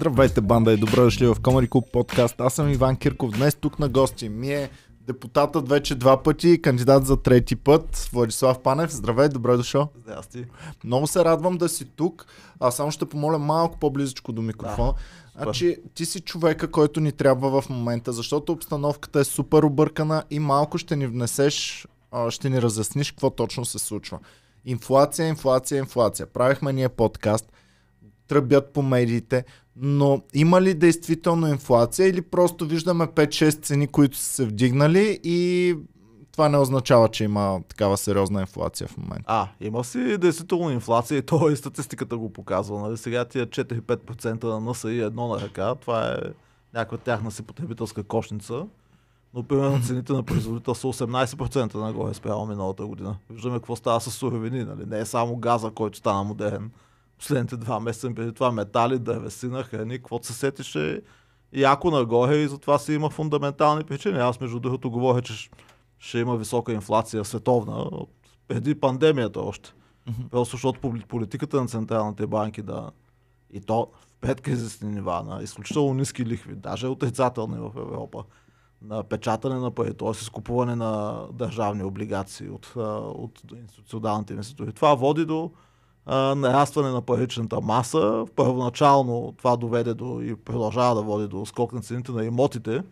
Здравейте, банда и добре дошли в Комари Клуб подкаст. Аз съм Иван Кирков. Днес тук на гости ми е депутатът вече два пъти и кандидат за трети път, Владислав Панев. Здравей, добре дошъл. Здрасти. Много се радвам да си тук. а само ще помоля малко по-близичко до микрофона. Да. Значи, ти си човека, който ни трябва в момента, защото обстановката е супер объркана и малко ще ни внесеш, ще ни разясниш какво точно се случва. Инфлация, инфлация, инфлация. Правихме ние подкаст, тръбят по медиите, но има ли действително инфлация или просто виждаме 5-6 цени, които са се вдигнали и това не означава, че има такава сериозна инфлация в момента. А, има си действително инфлация и то и статистиката го показва. Нали? Сега тия 4-5% на НСА и едно на ръка, това е някаква тяхна си потребителска кошница. Но примерно цените на производител са 18% нагоре спрямо миналата година. Виждаме какво става с суровини, нали? Не е само газа, който стана модерен последните два месеца преди това метали, дървесина, храни, каквото се сетише яко нагоре и затова си има фундаментални причини. Аз между другото говоря, че ще има висока инфлация световна от преди пандемията още. Mm-hmm. Просто защото политиката на централните банки да и то в пет кризисни нива на изключително ниски лихви, даже отрицателни в Европа, на печатане на пари, т.е. изкупуване на държавни облигации от, от институционалните институции. Това води до нарастване на паричната маса. Първоначално това доведе до и продължава да води до скок на цените на имотите,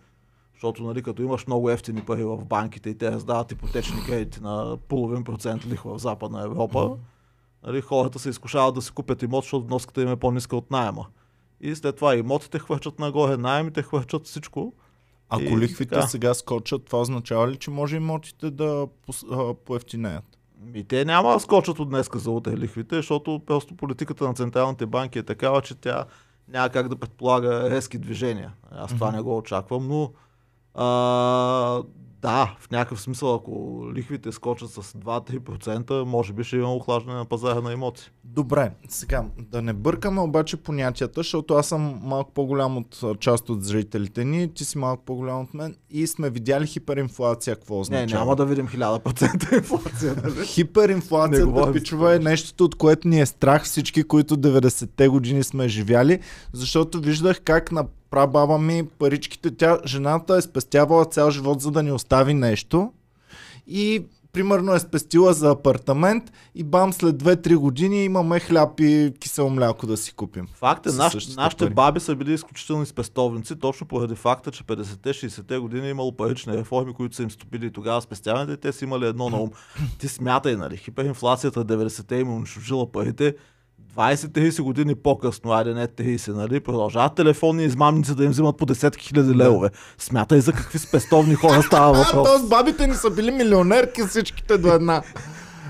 защото нали, като имаш много ефтини пари в банките и те раздават ипотечни кредити на половин процент лихва в Западна Европа, нали, хората се изкушават да си купят имот, защото вноската им е по-ниска от найема. И след това имотите хвърчат нагоре, найемите хвърчат всичко. Ако и, лихвите така. сега скочат, това означава ли, че може имотите да поевтинеят? И те няма да скочат от днеска за утре лихвите, защото просто политиката на централните банки е такава, че тя няма как да предполага резки движения. Аз това mm-hmm. не го очаквам, но а, да, в някакъв смисъл, ако лихвите скочат с 2-3%, може би ще има охлаждане на пазара на имоти. Добре, сега да не бъркаме обаче понятията, защото аз съм малко по-голям от част от зрителите ни, ти си малко по-голям от мен и сме видяли хиперинфлация, какво означава. Не, няма да видим 1000% инфлация. Хиперинфлация, нали? Хиперинфлацията, пичува, е нещото, от което ни е страх всички, които 90-те години сме живяли, защото виждах как на прабаба ми паричките, тя, жената е спестявала цял живот, за да ни остави нещо. И примерно е спестила за апартамент и бам след 2-3 години имаме хляб и кисело мляко да си купим. Факт е, наш, нашите пари. баби са били изключителни спестовници, точно поради факта, че 50-60-те години е имало парични реформи, които са им стопили тогава спестяването и те са имали едно на ум. Ти смятай, нали, хиперинфлацията 90-те им унищожила парите, 20-30 години по-късно, айде не 30, нали, продължават телефонни измамници да им взимат по десетки хиляди левове. Смятай за какви спестовни хора става въпрос. Тоест бабите ни са били милионерки всичките до една.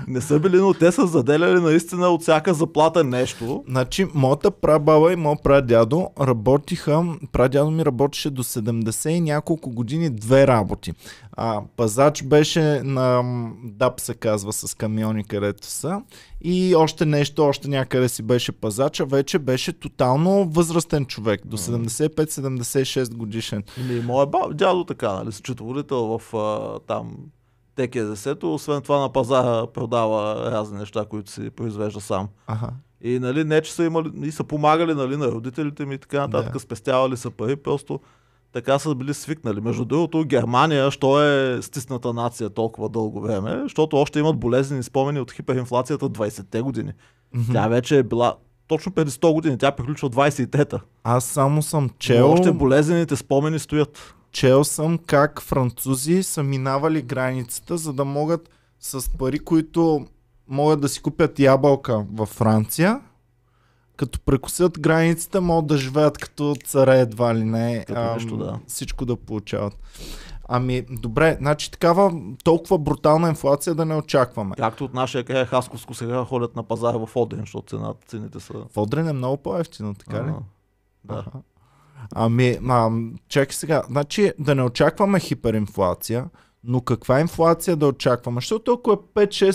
Не са били, но те са заделяли наистина от всяка заплата нещо. Значи, моята прабаба и моят прадядо работиха, прадядо ми работеше до 70 и няколко години две работи. А, пазач беше на ДАП се казва с камиони където са и още нещо, още някъде си беше пазача, вече беше тотално възрастен човек, до 75-76 годишен. Или моят дядо така, нали, счетоводител в там ткзс е десето, освен това на пазара продава разни неща, които си произвежда сам. Ага. И нали, не, че са имали, и са помагали нали, на родителите ми и така нататък, да. спестявали са пари, просто така са били свикнали. Между другото, Германия, що е стисната нация толкова дълго време, защото още имат болезнени спомени от хиперинфлацията 20-те години. Mm-hmm. Тя вече е била точно преди 100 години, тя приключва 23-та. Аз само съм чел. Но още болезнените спомени стоят. Чел съм как французи са минавали границата, за да могат с пари, които могат да си купят ябълка във Франция, като прекусят границата, могат да живеят като царе едва ли не. Като нещо, да. Всичко да получават. Ами, добре, значи такава толкова брутална инфлация да не очакваме. Както от нашия край Хасковско сега ходят на пазара в Одрин, защото цената, цените са... В Одрин е много по-ефтино, така ли? А, да. Ами, а, чакай сега. Значи да не очакваме хиперинфлация, но каква инфлация да очакваме? Защото ако е 5, 6,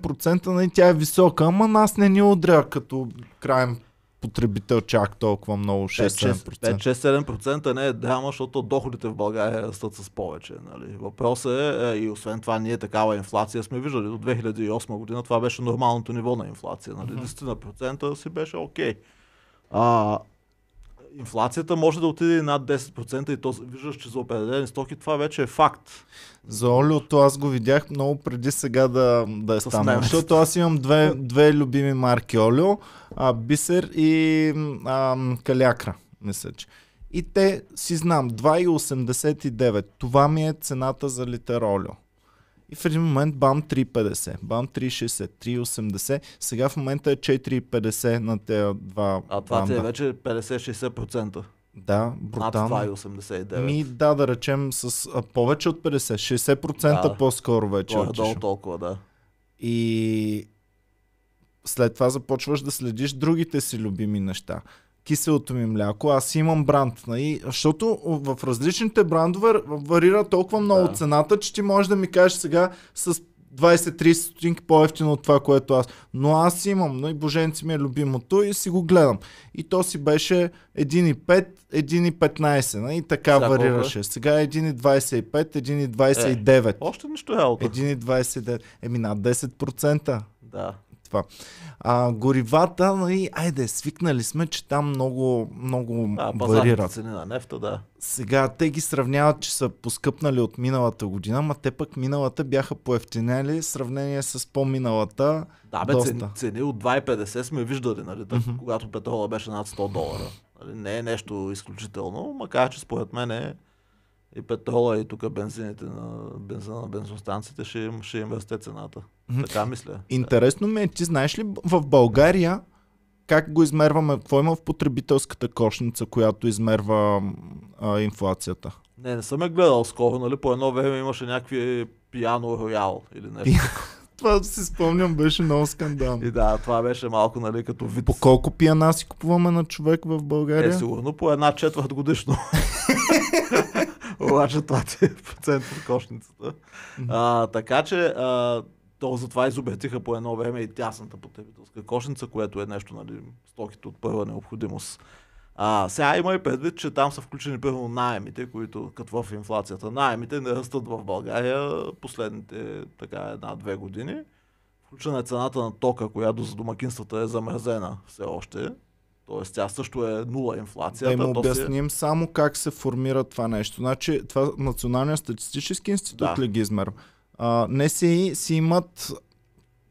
7%, нали, тя е висока, ама нас не ни удря като крайен потребител чак толкова много 6-7%. 5-6-7% не е драма, защото доходите в България растат с повече. Нали. Въпросът е, е и освен това, ние такава инфлация сме виждали до 2008 година. Това беше нормалното ниво на инфлация. Нали. 10% си беше окей. Okay. А, инфлацията може да отиде над 10% и то виждаш, че за определени стоки това вече е факт. За олиото аз го видях много преди сега да, да е станало, защото аз имам две, две любими марки олио, а, Бисер и а, Калякра, мисля, че. И те си знам, 2,89. Това ми е цената за литър олио. И в един момент бам 3,50, бам 3,60, 3,80. Сега в момента е 4,50 на тези два А това банда. ти е вече 50-60%. Да, брутално. Над е 2,89. Ми, да, да речем с а, повече от 50, 60% да. по-скоро вече. Това е долу толкова, да. И след това започваш да следиш другите си любими неща киселото ми мляко, аз имам бранд. Нали? Защото в различните брандове варира толкова много да. цената, че ти можеш да ми кажеш сега с 20-30 стотинки по-ефтино от това, което аз. Но аз имам, но и нали? Боженци ми е любимото и си го гледам. И то си беше 1,5, 1,15. Нали? И така Сега е? варираше. Сега 1,25, е 1,29. Е, още нищо е алта. 1,29. Еми над 10%. Да това. А, горивата, нали, айде, свикнали сме, че там много, много а, варира. цени на нефта, да. Сега те ги сравняват, че са поскъпнали от миналата година, ма те пък миналата бяха поевтинели в сравнение с по-миналата. Да, бе, доста. Цени, от 2,50 сме виждали, нали, тък, mm-hmm. когато петрола беше над 100 долара. Нали, не е нещо изключително, макар че според мен е и петрола, и тук бензините на бензина на бензостанциите ще ще им расте цената. Така мисля. Интересно ми е, ти знаеш ли в България как го измерваме? Какво има в потребителската кошница, която измерва а, инфлацията? Не, не съм я гледал скоро, нали? По едно време имаше някакви пиано роял или нещо. това си спомням, беше много скандал. И да, това беше малко, нали, като вид. По колко пиана си купуваме на човек в България? Е, сигурно по една четвърт годишно. Обаче това ти е процент от кошницата. А, така че а, то затова изобретиха по едно време и тясната потребителска кошница, което е нещо, нали, стоките от първа необходимост. А, сега има и предвид, че там са включени първо найемите, които като в инфлацията найемите не растат в България последните така една-две години. Включена е цената на тока, която за домакинствата е замразена все още. Тоест тя също е нула инфлация. Да им обясним си... само как се формира това нещо. Значи това Националният статистически институт да. ли ги е измер? си имат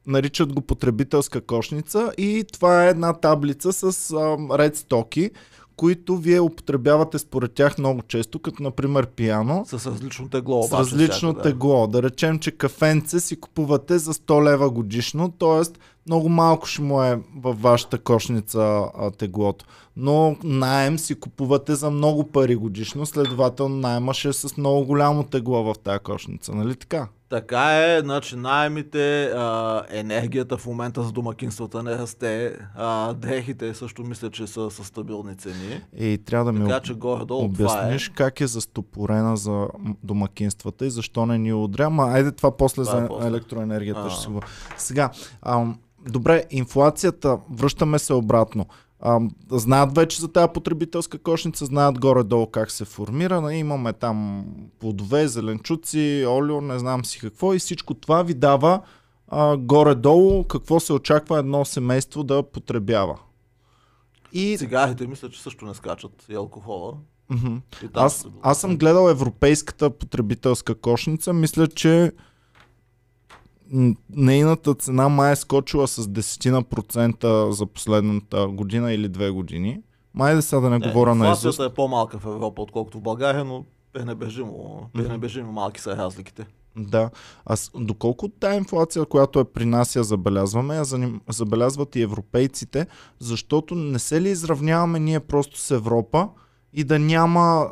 наричат го потребителска кошница и това е една таблица с а, ред стоки, които вие употребявате според тях много често, като например пиано. С различно тегло. с различно тегло. да. тегло. Да речем, че кафенце си купувате за 100 лева годишно, т.е много малко ще му е във вашата кошница а, теглото. Но найем си купувате за много пари годишно, следователно найема ще е с много голямо тегло в тази кошница, нали така? Така е, значи найемите, а, енергията в момента за домакинствата не расте, а, дрехите също мисля, че са с стабилни цени. И трябва да ми така, че горе-долу е. обясниш е. как е застопорена за домакинствата и защо не ни удря, ама айде това после това е за е после. електроенергията а. ще си го... Сега, ам, добре, инфлацията, връщаме се обратно. А, знаят вече за тази потребителска кошница, знаят горе-долу как се формира. Нали, имаме там плодове, зеленчуци, олио, не знам си какво и всичко това ви дава а, горе-долу какво се очаква едно семейство да потребява. И... Цигарите мисля, че също не скачат и алкохола. Mm-hmm. И аз, аз съм гледал европейската потребителска кошница. Мисля, че нейната цена май е скочила с 10% за последната година или две години. Май да сега да не, не говоря на Инфлацията е по-малка в Европа, отколкото в България, но е небежимо, е небежимо малки са разликите. Да. А доколко тази инфлация, която е при нас, я забелязваме, я забелязват и европейците, защото не се ли изравняваме ние просто с Европа и да няма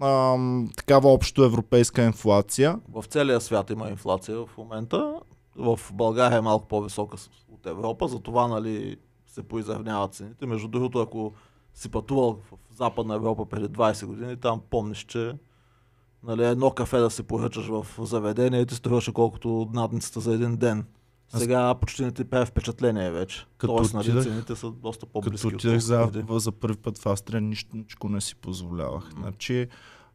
а, такава общо европейска инфлация. В целия свят има инфлация в момента. В България е малко по-висока от Европа, затова нали, се поизравняват цените. Между другото, ако си пътувал в Западна Европа преди 20 години, там помниш, че нали, едно кафе да се поръчаш в заведение ти струваше колкото надницата за един ден. Сега Аз... почти не ти прави впечатление вече. Като Тоест, нали, отидах, цените са доста по-близки. Като отидах за, за първи път в Австрия, нищо не си позволявах. Mm-hmm. Значи,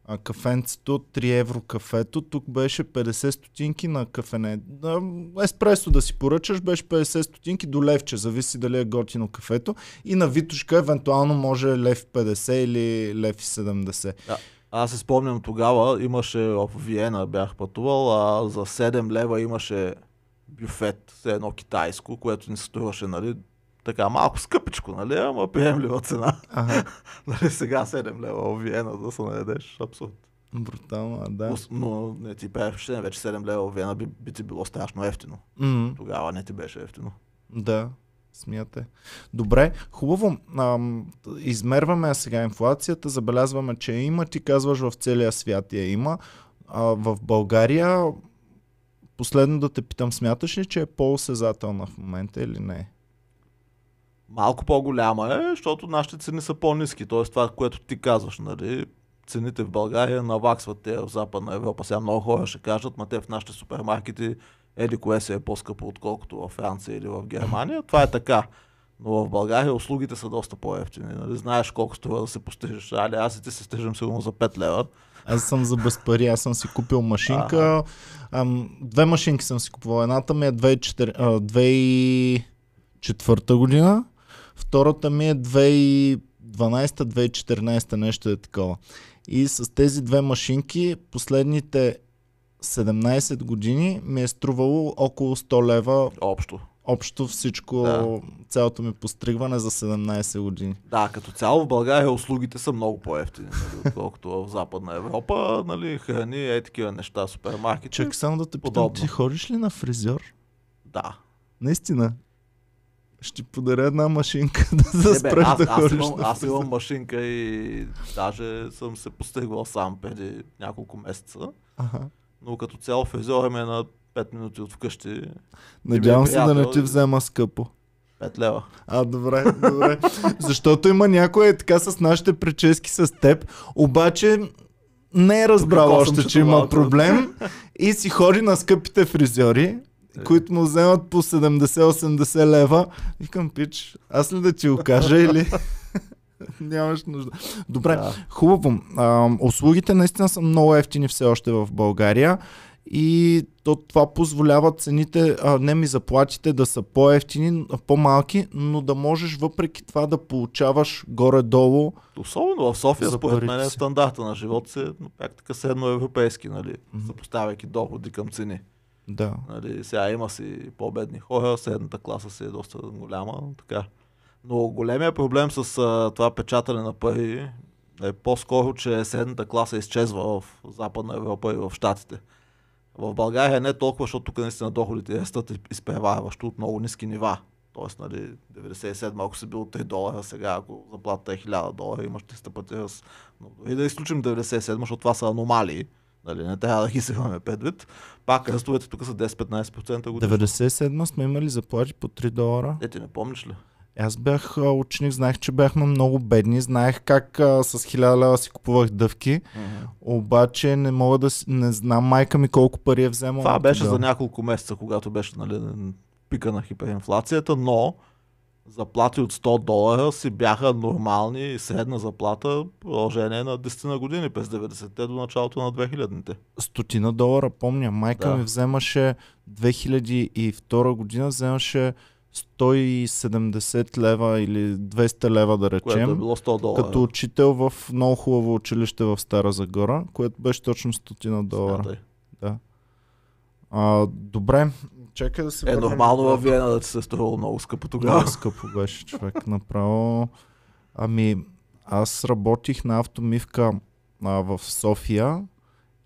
а кафенцето, 3 евро кафето, тук беше 50 стотинки на кафене. Да, еспресо да си поръчаш беше 50 стотинки до левче, зависи дали е готино кафето. И на Витушка евентуално може лев 50 или лев 70. Да. Аз се спомням тогава, имаше в Виена бях пътувал, а за 7 лева имаше бюфет, все едно китайско, което ни струваше, нали, така малко скъпичко, нали, ама приемлива цена. Ага. нали, сега 7 лева в Виена да се наедеш, абсурд. Брутално, да. Но не ти прави вече 7 лева в Виена би, би ти било страшно ефтино. Mm-hmm. Тогава не ти беше ефтино. Да, смяте. Добре, хубаво. Ам, измерваме сега инфлацията, забелязваме, че има, ти казваш в целия свят я има. А, в България Последно да те питам, смяташ ли, че е по-осезателна в момента или не? Малко по-голяма е, защото нашите цени са по-низки. Тоест това, което ти казваш, нали? Цените в България наваксват те в Западна Европа. Сега много хора ще кажат, ма те в нашите супермаркети еди кое се е по-скъпо, отколкото във Франция или в Германия. Това е така. Но в България услугите са доста по-ефтини. Нали? Знаеш колко струва да се постижиш. Али аз и ти се стежам сигурно за 5 лева. Аз съм за без пари, аз съм си купил машинка. Ага. Ам, две машинки съм си купувал. Едната ми е 2004 година, втората ми е 2012-2014, нещо е такова. И с тези две машинки последните 17 години ми е струвало около 100 лева. Общо общо всичко, да. цялото ми постригване за 17 години. Да, като цяло в България услугите са много по-ефтини, нали, отколкото в Западна Европа, нали, храни, е такива неща, супермаркети. Чак само да те подобно. питам, ти ходиш ли на фризьор? Да. Наистина, ще ти подаря една машинка да е, се спреш да аз, ходиш. Аз, имам, аз имам машинка и даже съм се постригвал сам преди няколко месеца. Ага. Но като цяло фризьора е на 5 минути от вкъщи. Надявам е се да не ти взема скъпо. 5 лева. А, добре, добре. Защото има някой е така с нашите прически с теб, обаче не е, е разбрал още, че има проблем и си ходи на скъпите фризьори, е. които му вземат по 70-80 лева. Викам, пич, аз ли да ти го кажа или... Нямаш нужда. Добре, да. хубаво. А, услугите наистина са много ефтини все още в България и то това позволява цените, а, не ми заплатите да са по-ефтини, по-малки, но да можеш въпреки това да получаваш горе-долу. Особено в София, според мен, е стандарта на живот се, как така седно европейски, нали, mm-hmm. съпоставяйки доходи към цени. Да. Нали, сега има си по-бедни хора, средната класа си е доста голяма, така. Но големия проблем с а, това печатане на пари е по-скоро, че средната класа изчезва в Западна Европа и в Штатите. В България не толкова, защото тук наистина доходите растат е изпреварващо от много ниски нива. Тоест, нали, 97, ако си бил 3 долара, сега ако заплата е 1000 долара, имаш 300 пъти раз. Но дори да изключим 97, защото това са аномалии, нали, не трябва да ги се имаме предвид. Пак ръстовете тук са 10-15% годишно. 97 сме имали заплати по 3 долара. Е, ти не помниш ли? Аз бях ученик, знаех, че бяхме много бедни, знаех как а, с 1000 лева си купувах дъвки, mm-hmm. обаче не мога да не знам майка ми колко пари е вземала. Това беше тогава. за няколко месеца, когато беше нали, пика на хиперинфлацията, но заплати от 100 долара си бяха нормални и средна заплата продължение на 10 на години, през 90-те до началото на 2000-те. Стотина долара, помня. Майка да. ми вземаше 2002 година, вземаше 170 лева или 200 лева да е речем, е било 100 долара. като учител в много хубаво училище в Стара Загора, което беше точно 100 долара. Да. А, добре, чакай да се Е, нормално във Виена да ти се е струва много скъпо тогава. Много скъпо беше човек, направо. Ами, аз работих на автомивка а, в София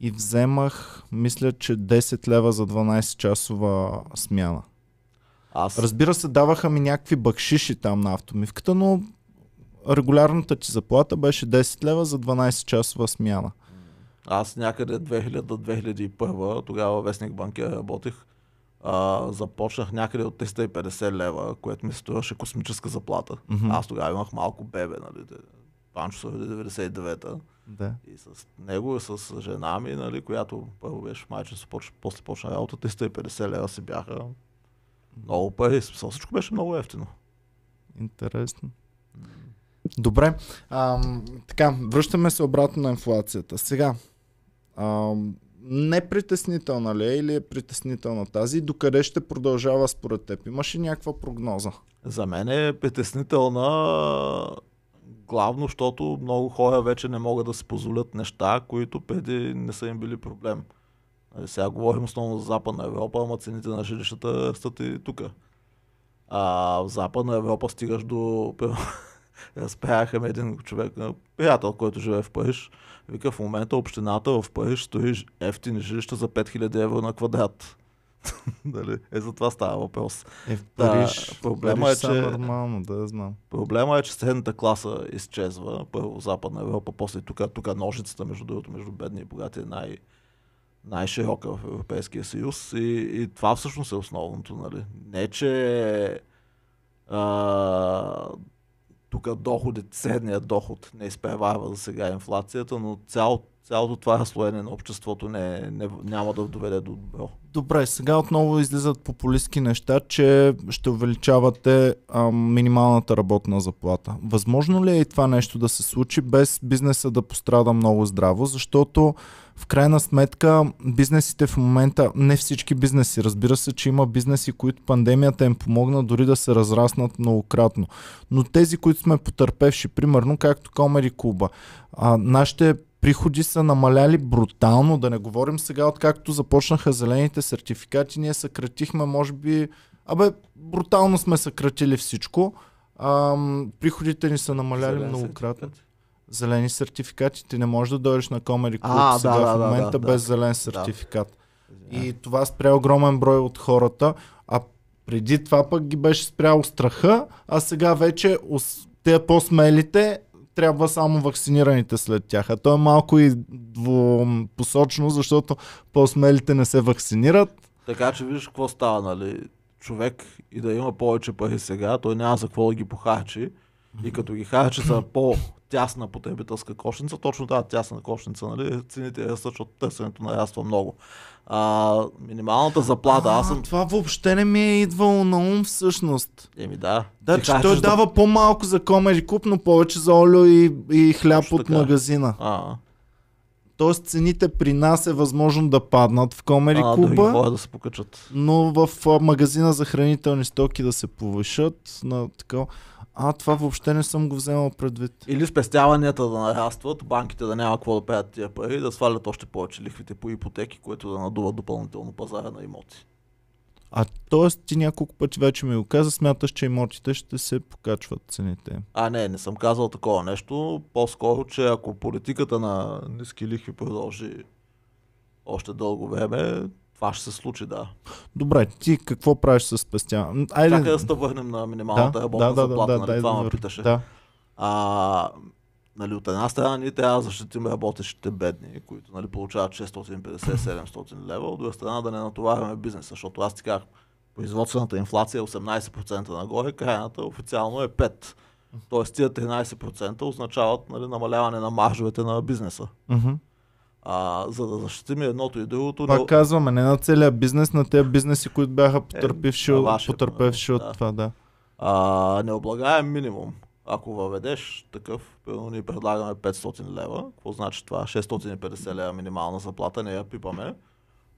и вземах, мисля, че 10 лева за 12 часова смяна. Аз... Разбира се, даваха ми някакви бакшиши там на автомивката, но регулярната ти заплата беше 10 лева за 12 часова смяна. Аз някъде 2000-2001, тогава вестник банкия работих, а, започнах някъде от 350 лева, което ми струваше космическа заплата. Mm-hmm. Аз тогава имах малко бебе, нали? Панчо са 99-та. Да. И с него, и с жена ми, нали, която първо беше майче, после почна работа, 350 лева си бяха много пари, смисъл всичко беше много ефтино. Интересно. Добре, а, така, връщаме се обратно на инфлацията. Сега, не притеснителна ли е или е притеснителна тази? Докъде ще продължава според теб? Имаш ли някаква прогноза? За мен е притеснителна главно, защото много хора вече не могат да си позволят неща, които преди не са им били проблем. Нали, сега говорим основно за Западна Европа, ама цените на жилищата растат и тук. А в Западна Европа стигаш до... Разпряха ме един човек, приятел, който живее в Париж. Вика, в момента общината в Париж стои ефтини жилища за 5000 евро на квадрат. Дали? Е, за това става въпрос. Е, в Париж, да, проблема Париж е, че, нормално, да знам. Проблема е, че средната класа изчезва. Първо Западна Европа, после тук, тук ножицата, между другото, между бедни и богати е най- най-широка в Европейския съюз и, и това всъщност е основното. Нали? Не, че а, тук доходите, средният доход не изпреварва за сега инфлацията, но цялото цялото това разслоение на обществото не, е, не, няма да доведе до добро. Добре, сега отново излизат популистски неща, че ще увеличавате а, минималната работна заплата. Възможно ли е и това нещо да се случи без бизнеса да пострада много здраво, защото в крайна сметка бизнесите в момента, не всички бизнеси, разбира се, че има бизнеси, които пандемията им помогна дори да се разраснат многократно. Но тези, които сме потърпевши, примерно както Комери Куба, а, нашите приходи са намаляли брутално, да не говорим сега, откакто започнаха зелените сертификати, ние съкратихме, може би, абе, брутално сме съкратили всичко. Ам, приходите ни са намаляли Зелен многократно. Сертификат. Зелени сертификати, ти не можеш да дойдеш на Комери Клуб а, сега да, в момента да, да, без да. зелен сертификат. Да. И това спря огромен брой от хората, а преди това пък ги беше спрял страха, а сега вече те по-смелите трябва само вакцинираните след тях. А то е малко и посочно, защото по-смелите не се вакцинират. Така че виж какво става, нали? Човек и да има повече пари сега, той няма за какво да ги похарчи. И като ги харчи са по тясна потребителска кошница, точно тази тясна кошница, нали, цените растат, защото търсенето нараства много. А, минималната заплата, а, аз съм... Това въобще не ми е идвало на ум всъщност. Еми да. Да, че той да... дава по-малко за комери куп, но повече за олио и, и хляб точно от така. Е. магазина. А. Тоест цените при нас е възможно да паднат в Комери а, Куба, да, да се покачат. но в магазина за хранителни стоки да се повишат на такова. А, това въобще не съм го вземал предвид. Или спестяванията да нарастват, банките да няма какво да пеят тия пари, да свалят още повече лихвите по ипотеки, което да надува допълнително пазара на имоти. А т.е. ти няколко пъти вече ми го каза, смяташ, че имотите ще се покачват цените. А не, не съм казал такова нещо. По-скоро, че ако политиката на ниски лихви продължи още дълго време, това ще се случи, да. Добре, ти какво правиш с спестяване? Айде... Чакай да се върнем на минималната да, работна да, да, заплата, да, нали? да, това да, ме питаше. Да. А, нали, от една страна ние трябва да защитим работещите бедни, които нали, получават 650-700 лева, от друга страна да не натоваряме бизнеса, защото аз ти казах, производствената инфлация е 18% нагоре, крайната официално е 5%. Тоест тия 13% означават нали, намаляване на маржовете на бизнеса. Mm-hmm. А, за да защитим едното и другото. Пак но... казваме, не на целия бизнес, на тези бизнеси, които бяха е, потърпевши, е, вашия, потърпевши да. от това, да. А, необлагаем минимум. Ако въведеш такъв, примерно ни предлагаме 500 лева, какво значи това? 650 лева минимална заплата, не я пипаме.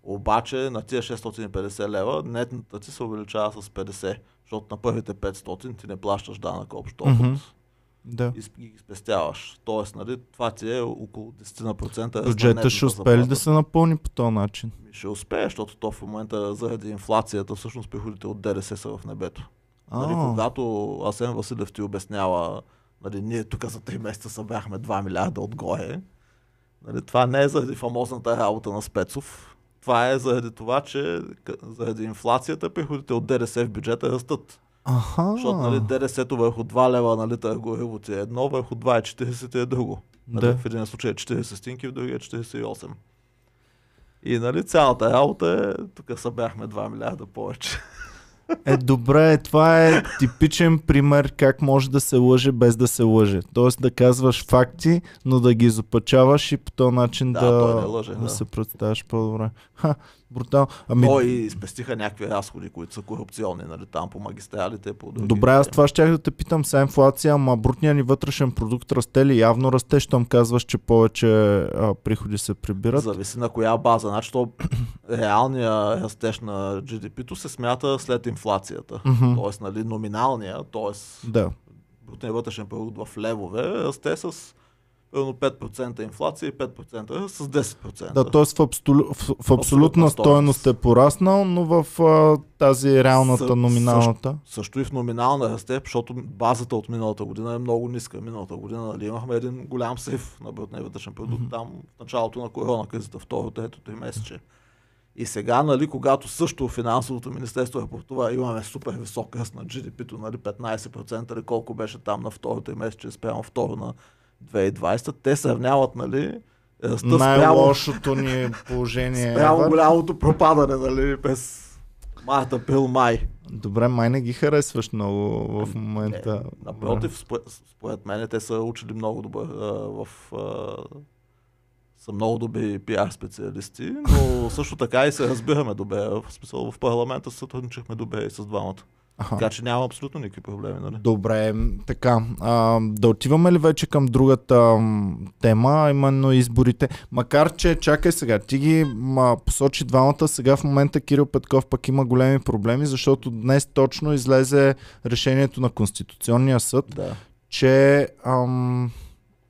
Обаче на тия 650 лева нетната ти се увеличава с 50, защото на първите 500 ти не плащаш данък общ Mm-hmm да. и ги спестяваш. Тоест, нали, това ти е около 10%. Е бюджета ще успее ли да се напълни по този начин? Ще успее, защото то в момента заради инфлацията всъщност приходите от ДДС са в небето. Нали, когато Асен Василев ти обяснява, нали, ние тук за 3 месеца събрахме 2 милиарда отгоре, нали, това не е заради фамозната работа на Спецов. Това е заради това, че заради инфлацията приходите от ДДС в бюджета растат. Аха. Защото нали, ДДС-то върху 2 лева нали, е ти е едно, върху 2,40 е, е друго. Нали, да. В един случай е 40 стинки, в другия е 48. И нали, цялата работа е, тук събяхме 2 милиарда повече. Е, добре, това е типичен пример как може да се лъже без да се лъже. Тоест да казваш факти, но да ги изопачаваш и по този начин да, да, лъже, да, да се представяш по-добре. Ха, брутал. Ами... Той и спестиха някакви разходи, които са корупционни, нали, там по магистралите. По други... Добре, аз това ще да те питам, сега инфлация, ама брутният ни вътрешен продукт расте ли? Явно расте, щом казваш, че повече а, приходи се прибират. Зависи на коя база. Значи, то реалният растеж на GDP-то се смята след инфлацията. Mm-hmm. Тоест, нали, номиналния, тоест да. брутният вътрешен продукт в левове расте с 5% инфлация и 5% с 10%. Да, т.е. в, абсолю... в, в абсолютна стоеност е пораснал, но в а, тази реалната, Съ, номиналната. Също, също и в номинална е расте, защото базата от миналата година е много ниска. Миналата година нали, имахме един голям сейф, на брутния вътрешен продукт mm-hmm. там в началото на корона кризата, второ, трето, три месече. И сега, нали, когато също финансовото министерство е по това, имаме супер висок ръст на GDP-то, нали, 15% или колко беше там на второто месече, спрямо второ на 2020, те сравняват, нали, е, Най-лошото ни положение. Спрямо голямото пропадане, нали, без март, април, май. Добре, май не ги харесваш много в ами, момента. Е, напротив, според, според мен те са учили много добър а, е, в... А, е, са много добри пиар специалисти, но също така и се разбираме добре. В смисъл в парламента сътрудничахме добре и с двамата. Аха. Така че няма абсолютно никакви проблеми. Нали? Добре, така. А, да отиваме ли вече към другата тема, именно изборите? Макар, че чакай сега, ти ги ма, посочи двамата, сега в момента Кирил Петков пък има големи проблеми, защото днес точно излезе решението на Конституционния съд, да. че... Ам,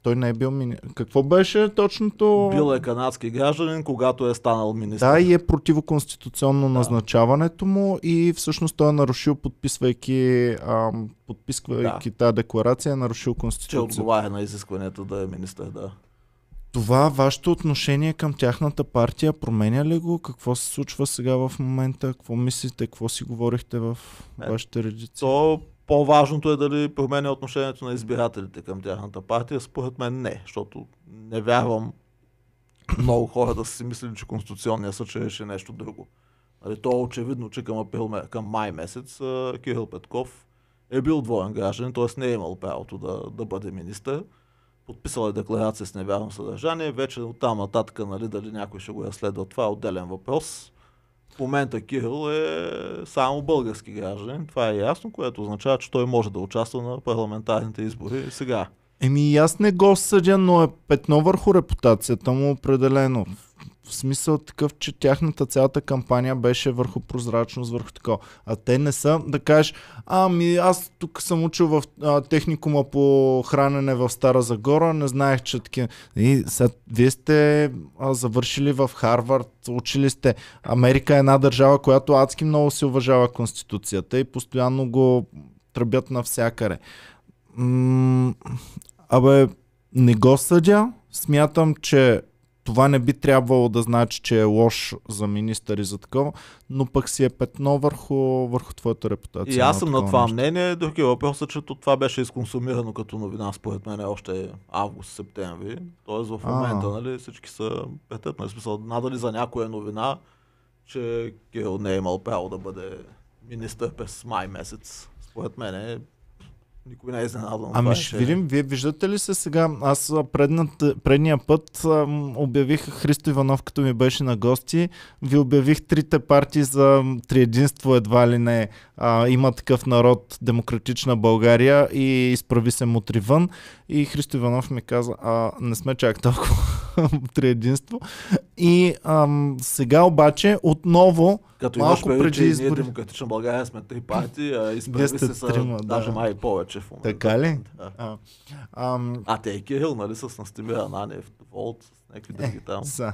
той не е бил министър. Какво беше точното? Бил е канадски гражданин, когато е станал министър. Да, и е противоконституционно да. назначаването му и всъщност той е нарушил, подписвайки, ам, подписвайки да. тази декларация, е нарушил конституцията. Че отговаря на изискването да е министър, да. Това, вашето отношение към тяхната партия, променя ли го? Какво се случва сега в момента? Какво мислите? Какво си говорихте в е, вашите редици? То по-важното е дали променя отношението на избирателите към тяхната партия. Според мен не, защото не вярвам много хора да са си мислили, че Конституционния съд ще реши нещо друго. Али, то е очевидно, че към, април, към май месец Кирил Петков е бил двоен гражданин, т.е. не е имал правото да, да бъде министър. Подписал е декларация с невярно съдържание. Вече от там нататък, нали, дали някой ще го разследва, е това е отделен въпрос. В момента Кирил е само български гражданин, това е ясно, което означава, че той може да участва на парламентарните избори сега. Еми аз не го съдя, но е петно върху репутацията му определено в смисъл такъв, че тяхната цялата кампания беше върху прозрачност, върху такова. А те не са да кажеш, ами аз тук съм учил в а, техникума по хранене в Стара Загора, не знаех, че такива. И сега, вие сте а, завършили в Харвард, учили сте. Америка е една държава, която адски много се уважава Конституцията и постоянно го тръбят навсякъде. М- абе, не го съдя. Смятам, че това не би трябвало да значи, че е лош за министър и за такова, но пък си е петно върху, върху твоята репутация. И аз съм на, това нещо. мнение. Други въпрос е, че това беше изконсумирано като новина, според мен, още август-септември. Тоест в момента А-а. нали, всички са петът. Нали, смисъл, надали за някоя новина, че Кирил не е имал право да бъде министър през май месец. Според мен е никой не е изненадан. Ами ще видим, вие виждате ли се сега, аз предната, предния път ам, обявих Христо Иванов, като ми беше на гости, ви обявих трите партии за триединство едва ли не. А, има такъв народ, демократична България и изправи се вън. И Христо Иванов ми каза, а, не сме чак толкова три единство. И ам, сега обаче отново Като малко преди, преди избори... Ние демократична България сме три партии, а изправи се са трима, даже май повече в момента. Така ли? Да. А, ам... а те е Кирил, нали, с Настимир Ананиев, Волт, с някакви е, други там. Са.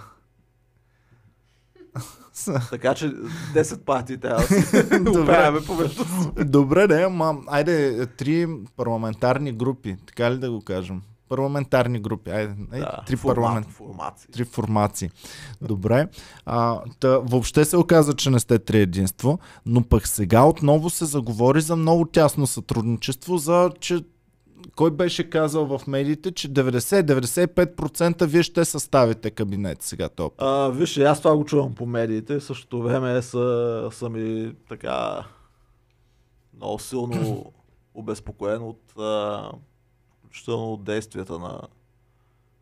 така че 10 партии трябва да се Добре. Добре, не, ама айде три парламентарни групи, така ли да го кажем? парламентарни групи. Айде, да, три формат, парламент... формации. Три формации. Добре. А, тъ, въобще се оказа, че не сте три единство, но пък сега отново се заговори за много тясно сътрудничество, за че кой беше казал в медиите, че 90-95% вие ще съставите кабинет сега топ? А, вижте, аз това го чувам по медиите, в същото време са, са ми така много силно обезпокоен от а, от действията на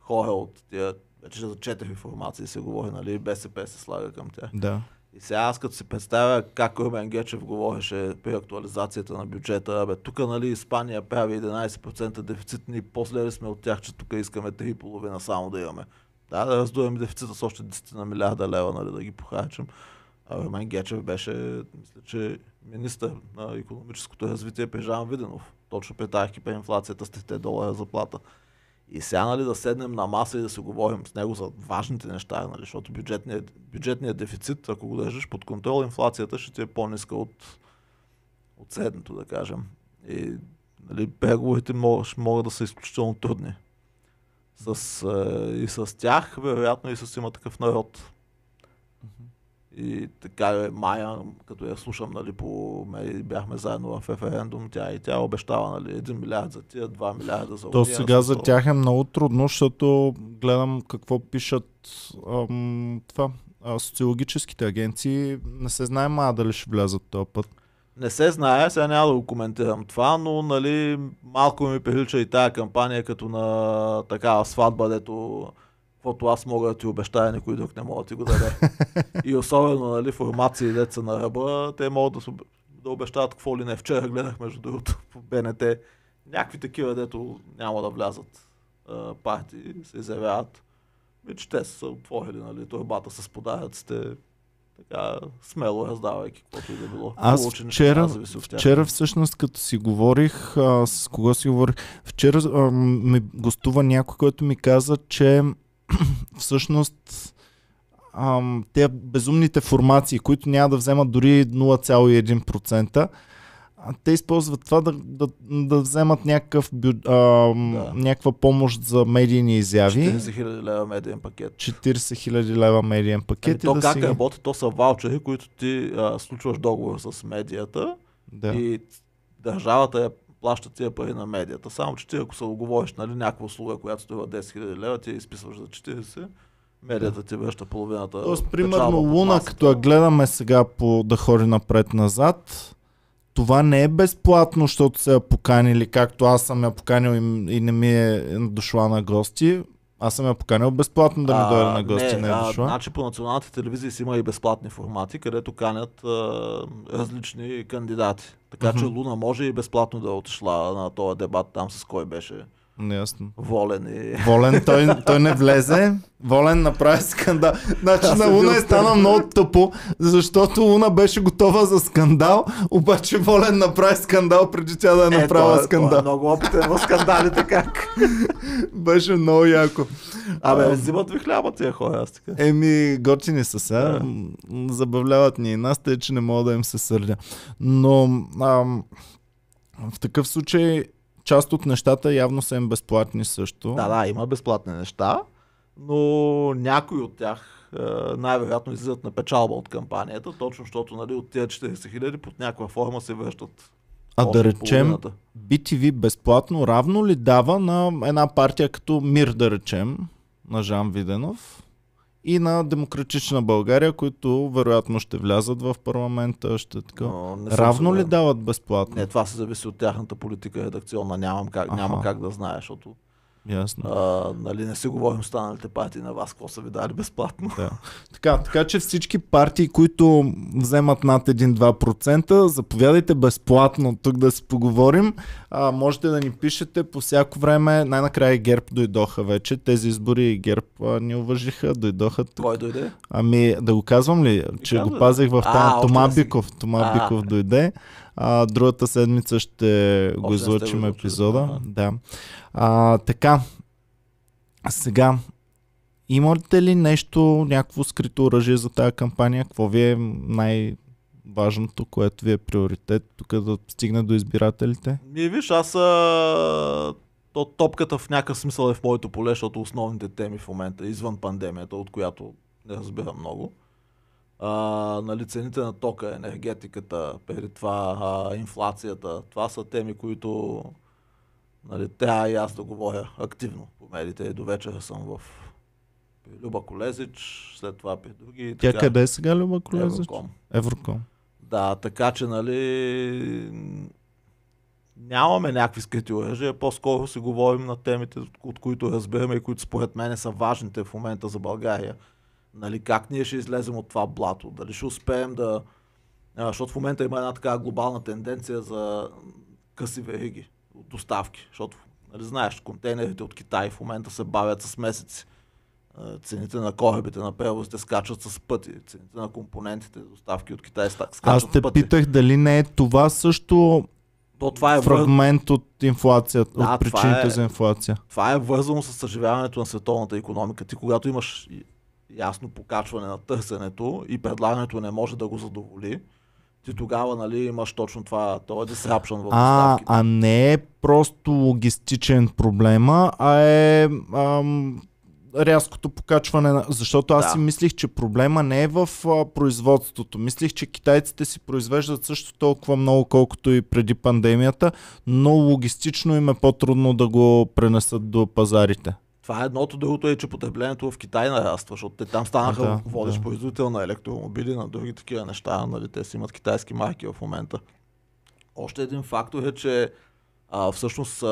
хора от тия вече за четири формации се говори, нали? БСП се слага към тях. Да. И сега аз като си представя как Румен Гечев говореше при актуализацията на бюджета, бе, тук нали Испания прави 11% дефицит, ни после сме от тях, че тук искаме 3,5 само да имаме. Да, да раздуем дефицита с още 10 на милиарда лева, нали, да ги похарчим. А Румен Гечев беше, мисля, че министър на економическото развитие при Жан Виденов. Точно при тази хиперинфлацията с 3 долара заплата. плата. И сега нали, да седнем на маса и да си говорим с него за важните неща, нали, защото бюджетният, бюджетният дефицит, ако го държиш под контрол, инфлацията ще ти е по-ниска от, от средното, да кажем. И нали, преговорите могат, могат да са изключително трудни. С, е, и с тях, вероятно и с има такъв народ. И така е, Майя, като я слушам, нали, по... Нали, бяхме заедно в референдум, тя и тя обещава нали, 1 милиард за тия, 2 милиарда за То уния, сега за тях е много трудно, защото гледам какво пишат ам, това, а, социологическите агенции. Не се знае Майя, дали ще влязат този път. Не се знае, сега няма да го коментирам това, но нали, малко ми прилича и тая кампания като на такава сватба, дето каквото аз мога да ти обещая, никой друг не мога да ти го даде. И особено нали, формации деца на ръба, те могат да, да обещават какво ли не. Вчера гледах, между другото, по БНТ, някакви такива, дето няма да влязат а, партии, се изявяват. И че те са отворили, нали, турбата с подаръците, така смело раздавайки каквото и да било. Аз Получен, вчера, вчера всъщност като си говорих, а, с кого си говорих, вчера а, ми гостува някой, който ми каза, че всъщност ам, те безумните формации, които няма да вземат дори 0,1%, те използват това да, да, да вземат някакъв бю, а, да. някаква помощ за медийни изяви. 40 000 лева медиен пакет. 40 000 лева медиен пакет. Ами, то да как си... работи? То са ваучери, които ти а, случваш договор с медията да. и държавата я плащат тия пари на медията. Само, че ти ако се оговориш нали, някаква услуга, която струва 10 000 лева, ти я изписваш за 40, медията ти връща половината. Тоест, примерно Луна, като я гледаме сега по да ходи напред-назад, това не е безплатно, защото се я поканили, както аз съм я поканил и, и не ми е дошла на гости. Аз съм я поканил безплатно да ми дойде на гости, не, не е дошла. А, значи по националната телевизия си има и безплатни формати, където канят а, различни кандидати. Така mm-hmm. че Луна може и безплатно да отишла на този дебат там с кой беше. Неясно. Волен е. Волен, той, той не влезе. Волен направи скандал. Значи Аз на Луна е стана много тъпо, защото Луна беше готова за скандал, обаче Волен направи скандал преди тя да е, е, е- направила е, скандал. Той е много опитен в скандалите как. беше много яко. Абе, взимат ви хляба тия хора, аз така. Еми, готини са сега. Yeah. Забавляват ни и нас, те, че не мога да им се сърдя. Но ам, в такъв случай част от нещата явно са им безплатни също. Да, да, има безплатни неща, но някои от тях е, най-вероятно излизат на печалба от кампанията, точно защото нали, от тези 40 хиляди под някаква форма се връщат а да речем, BTV безплатно равно ли дава на една партия като Мир, да речем, на Жан Виденов? и на Демократична България, които вероятно ще влязат в парламента, ще така. Но, не Равно ли дават безплатно? Не, това се зависи от тяхната политика редакционна. Нямам как, няма как да знаеш, защото Ясно. А, нали, не си говорим останалите партии на вас, какво са ви дали безплатно. Да. Така, така че всички партии, които вземат над 1-2%, заповядайте безплатно тук да си поговорим. А, можете да ни пишете по всяко време. Най-накрая ГЕРБ дойдоха вече. Тези избори ГЕРБ а, ни уважиха, дойдоха тук. Кой дойде? Ами да го казвам ли, че Казва, го пазих в тази. Тома Биков. Тома Биков дойде. А, другата седмица ще О, го излъчим епизода. Да. Да. А, така, сега, имате ли нещо, някакво скрито оръжие за тази кампания? Какво ви е най- важното, което ви е приоритет, тук да стигне до избирателите? Ми, виж, аз а... То, топката в някакъв смисъл е в моето поле, защото основните теми в момента, извън пандемията, от която не разбира много, а, нали, цените на тока, енергетиката, преди това а, инфлацията. Това са теми, които нали, трябва и аз да говоря активно по медиите. И до вечера съм в Люба Колезич, след това при други. Тя така, къде е сега Люба Колезич? Евроком. Евроком. Да, така че, нали, нямаме някакви скрити оръжия, по-скоро си говорим на темите, от които разбираме и които според мен са важните в момента за България Нали, как ние ще излезем от това блато? Дали ще успеем да... А, защото в момента има една така глобална тенденция за къси вериги от доставки. Защото, нали, знаеш, контейнерите от Китай в момента се бавят с месеци. Цените на корабите на превозите скачат с пъти. Цените на компонентите, доставки от Китай скачат Аз те пъти. питах дали не е това също то това е фрагмент от инфлацията, да, от причините е, за инфлация. Това е вързано с съживяването на световната економика. Ти когато имаш ясно покачване на търсенето и предлагането не може да го задоволи, ти тогава нали, имаш точно това, това е disruption в а, а не е просто логистичен проблема, а е ам, рязкото покачване, на... защото аз да. си мислих, че проблема не е в а, производството. Мислих, че китайците си произвеждат също толкова много, колкото и преди пандемията, но логистично им е по-трудно да го пренесат до пазарите. Това е едното, другото е, че потреблението в Китай нараства, защото те там станаха да, водещ да. производител на електромобили, на други такива неща, нали, те си имат китайски марки в момента. Още един фактор е, че а, всъщност а,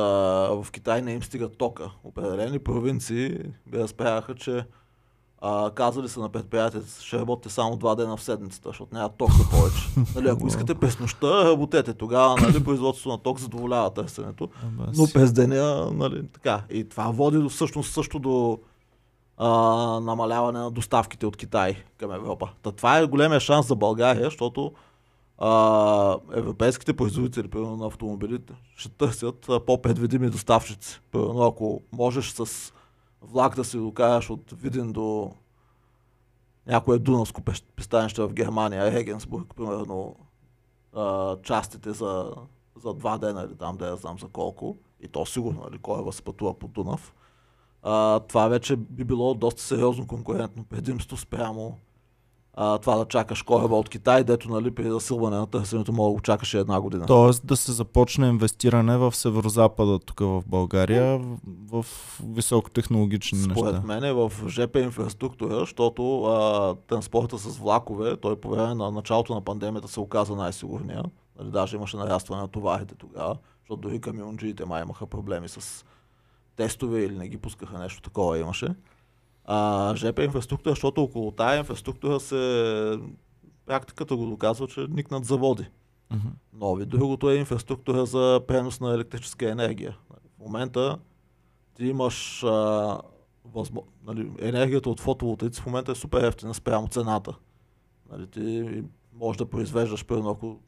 в Китай не им стига тока. Определени провинции разправяха, че а, казали са на предприятията, ще работите само два дена в седмицата, защото няма ток за повече. Нали, ако искате през нощта, работете. Тогава нали, производството на ток задоволява търсенето. Но през деня, нали, така. И това води до, всъщност също до а, намаляване на доставките от Китай към Европа. Та това е големия шанс за България, защото а, европейските производители примерно, на автомобилите ще търсят по-предвидими доставчици. Примерно, ако можеш с влак да си докажеш от Видин до някое дунавско пристанище в Германия, Регенсбург, примерно, а, частите за, за два дена или там да я знам за колко, и то сигурно, нали, кой се пътува по Дунав, а, това вече би било доста сериозно конкурентно предимство спрямо а, това да чакаш кораба е от Китай, дето нали, при засилване на търсенето мога да го чакаш една година. Тоест да се започне инвестиране в северо-запада тук в България, в, в високотехнологични Според неща. Според мен е в ЖП инфраструктура, защото а, транспорта с влакове, той по време на началото на пандемията се оказа най-сигурния. Нали, даже имаше нарастване на товарите тогава, защото дори камионджиите май имаха проблеми с тестове или не ги пускаха нещо такова имаше а, ЖП инфраструктура, защото около тая инфраструктура се практиката го доказва, че никнат заводи. Uh-huh. Нови. Другото е инфраструктура за пренос на електрическа енергия. В момента ти имаш а, възмо... нали, енергията от фотоволтаици в момента е супер ефтина спрямо цената. Нали, ти можеш да произвеждаш, примерно ако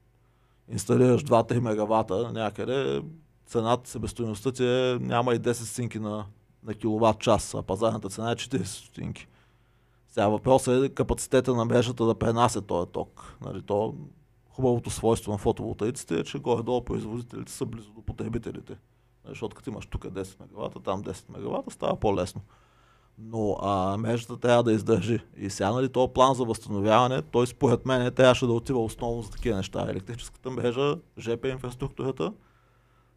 инсталираш 2-3 мегавата някъде, цената, себестоиността ти е, няма и 10 синки на на киловатт час, а пазарната цена е 40 стотинки. Сега въпросът е капацитета на мрежата да пренася този ток. Нали, то хубавото свойство на фотоволтаиците е, че горе-долу производителите са близо до потребителите. Нали, защото като имаш тук 10 мегавата, там 10 мегавата, става по-лесно. Но а, мрежата трябва да издържи. И сега, нали, този план за възстановяване, той според мен е, трябваше да отива основно за такива неща. Електрическата мрежа, ЖП инфраструктурата –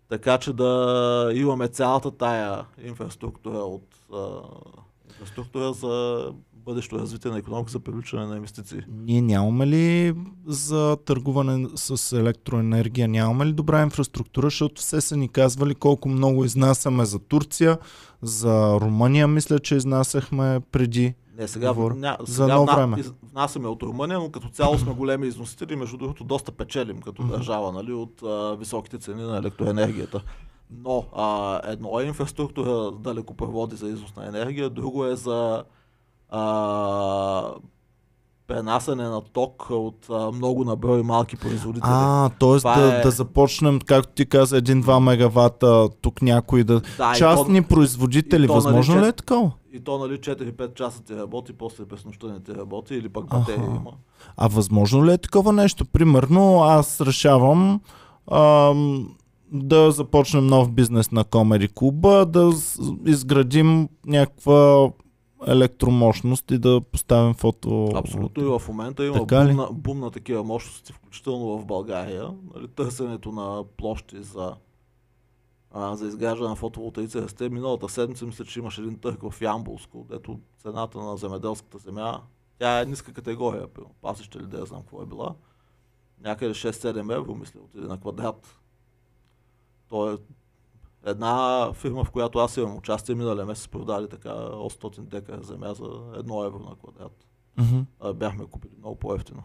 така че да имаме цялата тая инфраструктура от а, инфраструктура за бъдещо развитие на економика, за привличане на инвестиции. Ние нямаме ли за търгуване с електроенергия, нямаме ли добра инфраструктура, защото все са ни казвали колко много изнасяме за Турция, за Румъния, мисля, че изнасяхме преди. Не, сега, Говор. ня, сега за ново време. внасяме от Румъния, но като цяло сме големи износители. Между другото, доста печелим като държава нали, от а, високите цени на електроенергията. Но а, едно е инфраструктура далеко проводи за износ на енергия, друго е за а, пренасене на ток от а, много наброй малки производители. А, т.е. Да, е... да започнем, както ти каза, 1-2 мегавата, тук някой да... да Частни то, производители, то, възможно нали, ли е така? И то нали 4-5 е нали часа ти работи, после през нощта не ти работи или пък батерия има. А възможно ли е такова нещо? Примерно аз решавам ам, да започнем нов бизнес на Комери Куба, да изградим някаква електромощност и да поставим фото. Абсолютно и в момента има така бум, на, бум на такива мощности, включително в България. Нали, търсенето на площи за, а, за изграждане на фотоволтаици расте. Миналата седмица мисля, че имаше един търг в Ямбулско, дето цената на земеделската земя, тя е ниска категория, пасеща ли да я знам какво е била. Някъде 6-7 евро, мисля, отиде на квадрат. То е Една фирма, в която аз имам участие, миналия месец продали така 800 дека земя за 1 евро на квадрат. Uh-huh. А, бяхме купили много по-ефтино.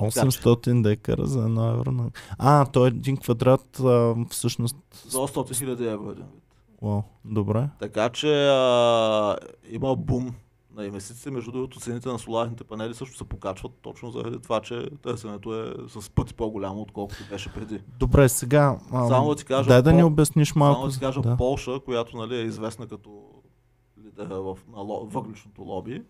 800 декара за 1 евро на... А, то е един квадрат а, всъщност... За 800 000 евро един вид. Wow, добре. Така че а, има бум на инвестициите. Между другото, цените на соларните панели също се покачват точно заради това, че търсенето е с пъти по-голямо, отколкото беше преди. Добре, сега. само да ти кажа. Дай да ни обясниш малко. Само да ти кажа да. Полша, която нали, е известна като лидер в на ло... въгличното лоби.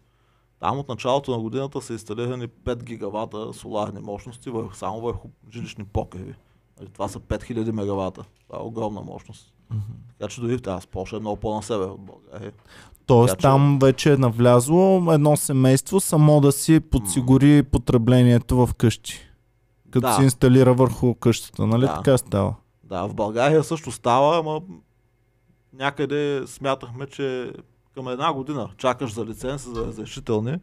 Там от началото на годината са инсталирани 5 гигавата соларни мощности върху, само върху жилищни покриви. Нали, това са 5000 мегавата. Това е огромна мощност. Mm-hmm. Така че дори в тази Польша е много по-на север от България. Тоест там вече е навлязло едно семейство само да си подсигури потреблението в къщи. Като да. се инсталира върху къщата, нали? Да. Така е става. Да, в България също става, ама някъде смятахме, че към една година чакаш за лиценз, за разрешителни.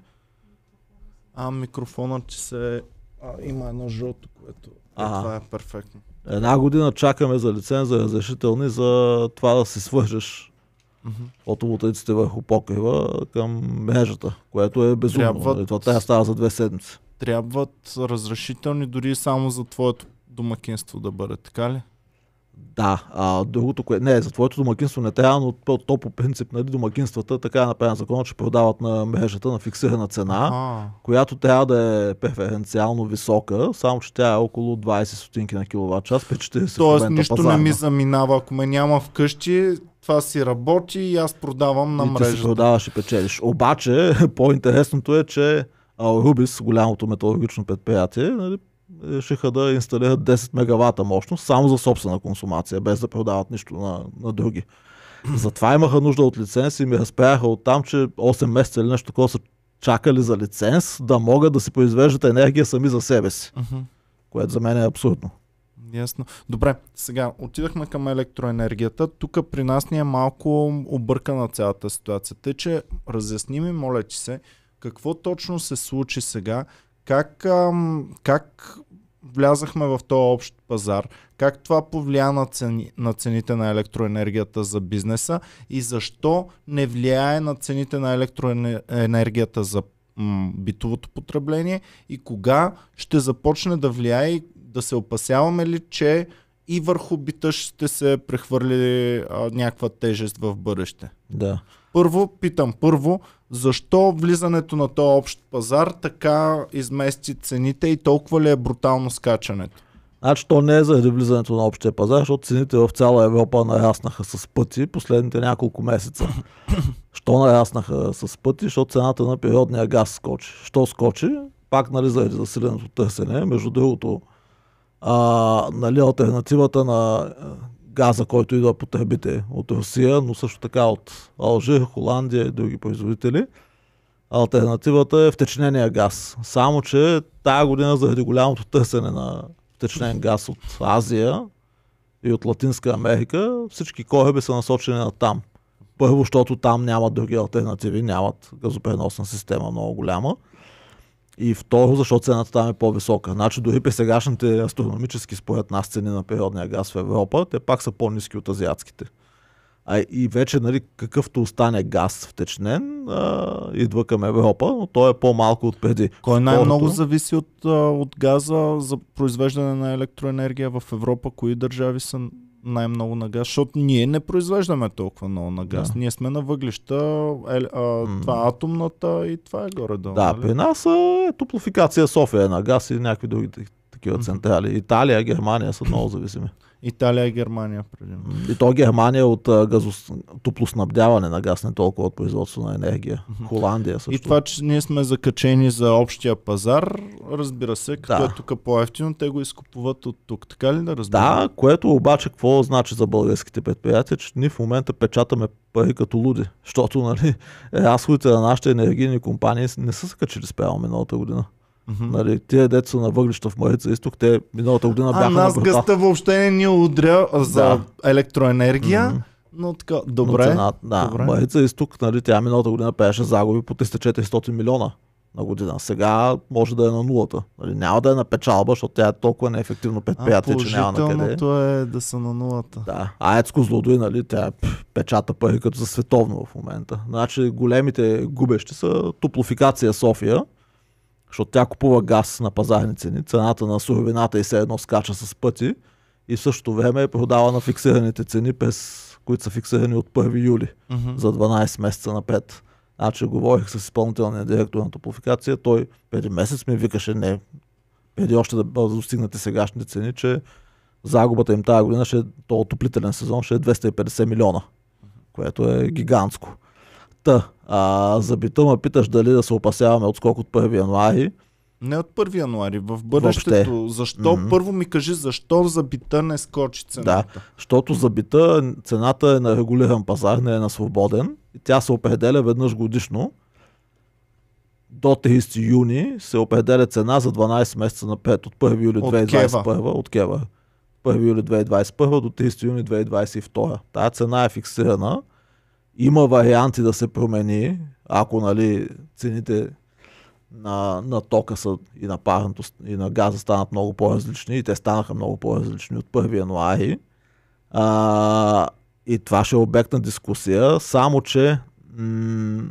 А микрофонът, ти се... А, има едно жълто, което... Е, а, това е перфектно. Една година чакаме за лиценз, за разрешителни, за това да си свържеш фотоволтаиците върху покрива към мрежата, което е безумно. Трябват... Нали, това тя става за две седмици. Трябват разрешителни дори само за твоето домакинство да бъде, така ли? Да, а другото, кое... не, за твоето домакинство не трябва, е, но то по принцип, нали, домакинствата, така е направен закон, че продават на мрежата на фиксирана цена, а която трябва да е преференциално висока, само че тя е около 20 сотинки на киловатт час, при 40 Тоест нищо пазарна. не ми заминава, ако ме няма вкъщи, това си работи и аз продавам на и мрежата. Ти си продаваш и печелиш. Обаче, по-интересното е, че Рубис, голямото металургично предприятие, нали, решиха да инсталират 10 мегавата мощност само за собствена консумация, без да продават нищо на, на други. Затова имаха нужда от лиценз и ми разпряха от там, че 8 месеца или нещо такова са чакали за лиценз, да могат да си произвеждат енергия сами за себе си. Uh-huh. Което за мен е абсурдно. Ясно. Добре, сега отидахме към електроенергията. Тук при нас ни е малко объркана цялата ситуация. Те, че разясни ми, моля ти се, какво точно се случи сега, как, ам, как влязахме в този общ пазар, как това повлия на, цени, на цените на електроенергията за бизнеса и защо не влияе на цените на електроенергията за м, битовото потребление и кога ще започне да влияе и да се опасяваме ли, че и върху бита ще се прехвърли а, някаква тежест в бъдеще. Да. Първо, питам, първо, защо влизането на този общ пазар така измести цените и толкова ли е брутално скачането? Значи то не е заради влизането на общия пазар, защото цените в цяла Европа нараснаха с пъти последните няколко месеца. Що нараснаха с пъти? Защото цената на природния газ скочи. Що скочи? Пак нали, заради засиленото търсене. Между другото, а, нали, альтернативата на газа, който идва по тръбите от Русия, но също така от Алжир, Холандия и други производители. Альтернативата е втечнения газ. Само, че тая година заради голямото търсене на втечнен газ от Азия и от Латинска Америка, всички кораби са насочени на там. Първо, защото там нямат други альтернативи, нямат газопреносна система много голяма. И второ, защото цената там е по-висока. Значи дори при сегашните астрономически според нас цени на природния газ в Европа, те пак са по-низки от азиатските. А и вече, нали, какъвто остане газ втечнен, а, идва към Европа, но той е по-малко от преди. Кой най-много зависи от, от газа за произвеждане на електроенергия в Европа? Кои държави са най-много на газ, защото ние не произвеждаме толкова много на газ. Да. Ние сме на въглища, е, е, е, това е атомната и това е горе-долу. Да, нали? при нас е топлофикация София е на газ и някакви други такива централи. Италия, Германия са много зависими. Италия и Германия. Преди. И то Германия от газос... топлоснабдяване на газ, не толкова от производство на енергия. Mm-hmm. Холандия също. И това, че ние сме закачени за общия пазар, разбира се, като да. е тук по-ефтино, те го изкупуват от тук. Така ли да разбира? Да, което обаче какво значи за българските предприятия, че ние в момента печатаме пари като луди, защото нали, разходите на нашите енергийни компании не са се качили спрямо миналата година. Mm-hmm. Нали, тия деца на въглища в Марица изток, те миналата година бяха а, нас на гъста въобще не ни удря за да. електроенергия. Mm-hmm. Но така, добре. Но цена, да, добре. Марица изток, нали, тя миналата година пееше загуби по 300-400 милиона на година. Сега може да е на нулата. Нали, няма да е на печалба, защото тя е толкова неефективно предприятие, че няма на къде. е да са на нулата. Да. Ецко Козлодой, нали, тя е, печата пари като за световно в момента. Значи големите губещи са Топлофикация София, защото тя купува газ на пазарни цени, цената на суровината и се едно скача с пъти и в същото време е продава на фиксираните цени, през, които са фиксирани от 1 юли mm-hmm. за 12 месеца напред. Значи говорих с изпълнителния директор на топлификация, той преди месец ми викаше, не, преди още да достигнати сегашните цени, че загубата им тази година, ще, то отоплителен сезон, ще е 250 милиона, което е гигантско. Та, а, за бита ме питаш дали да се опасяваме от скок от 1 януари. Не от 1 януари, в бъдещето. Въобще. Защо? Mm-hmm. Първо ми кажи, защо за бита не скочи цената? Да, защото за бита цената е на регулиран пазар, не е на свободен. И тя се определя веднъж годишно. До 30 юни се определя цена за 12 месеца напред, от 1 юли 2021 от Кева. 1 юли 2021 до 30 юни 2022. Тая цена е фиксирана има варианти да се промени, ако нали, цените на, на тока са и на парното, и на газа станат много по-различни и те станаха много по-различни от 1 януари. А, и това ще е обект на дискусия, само че м-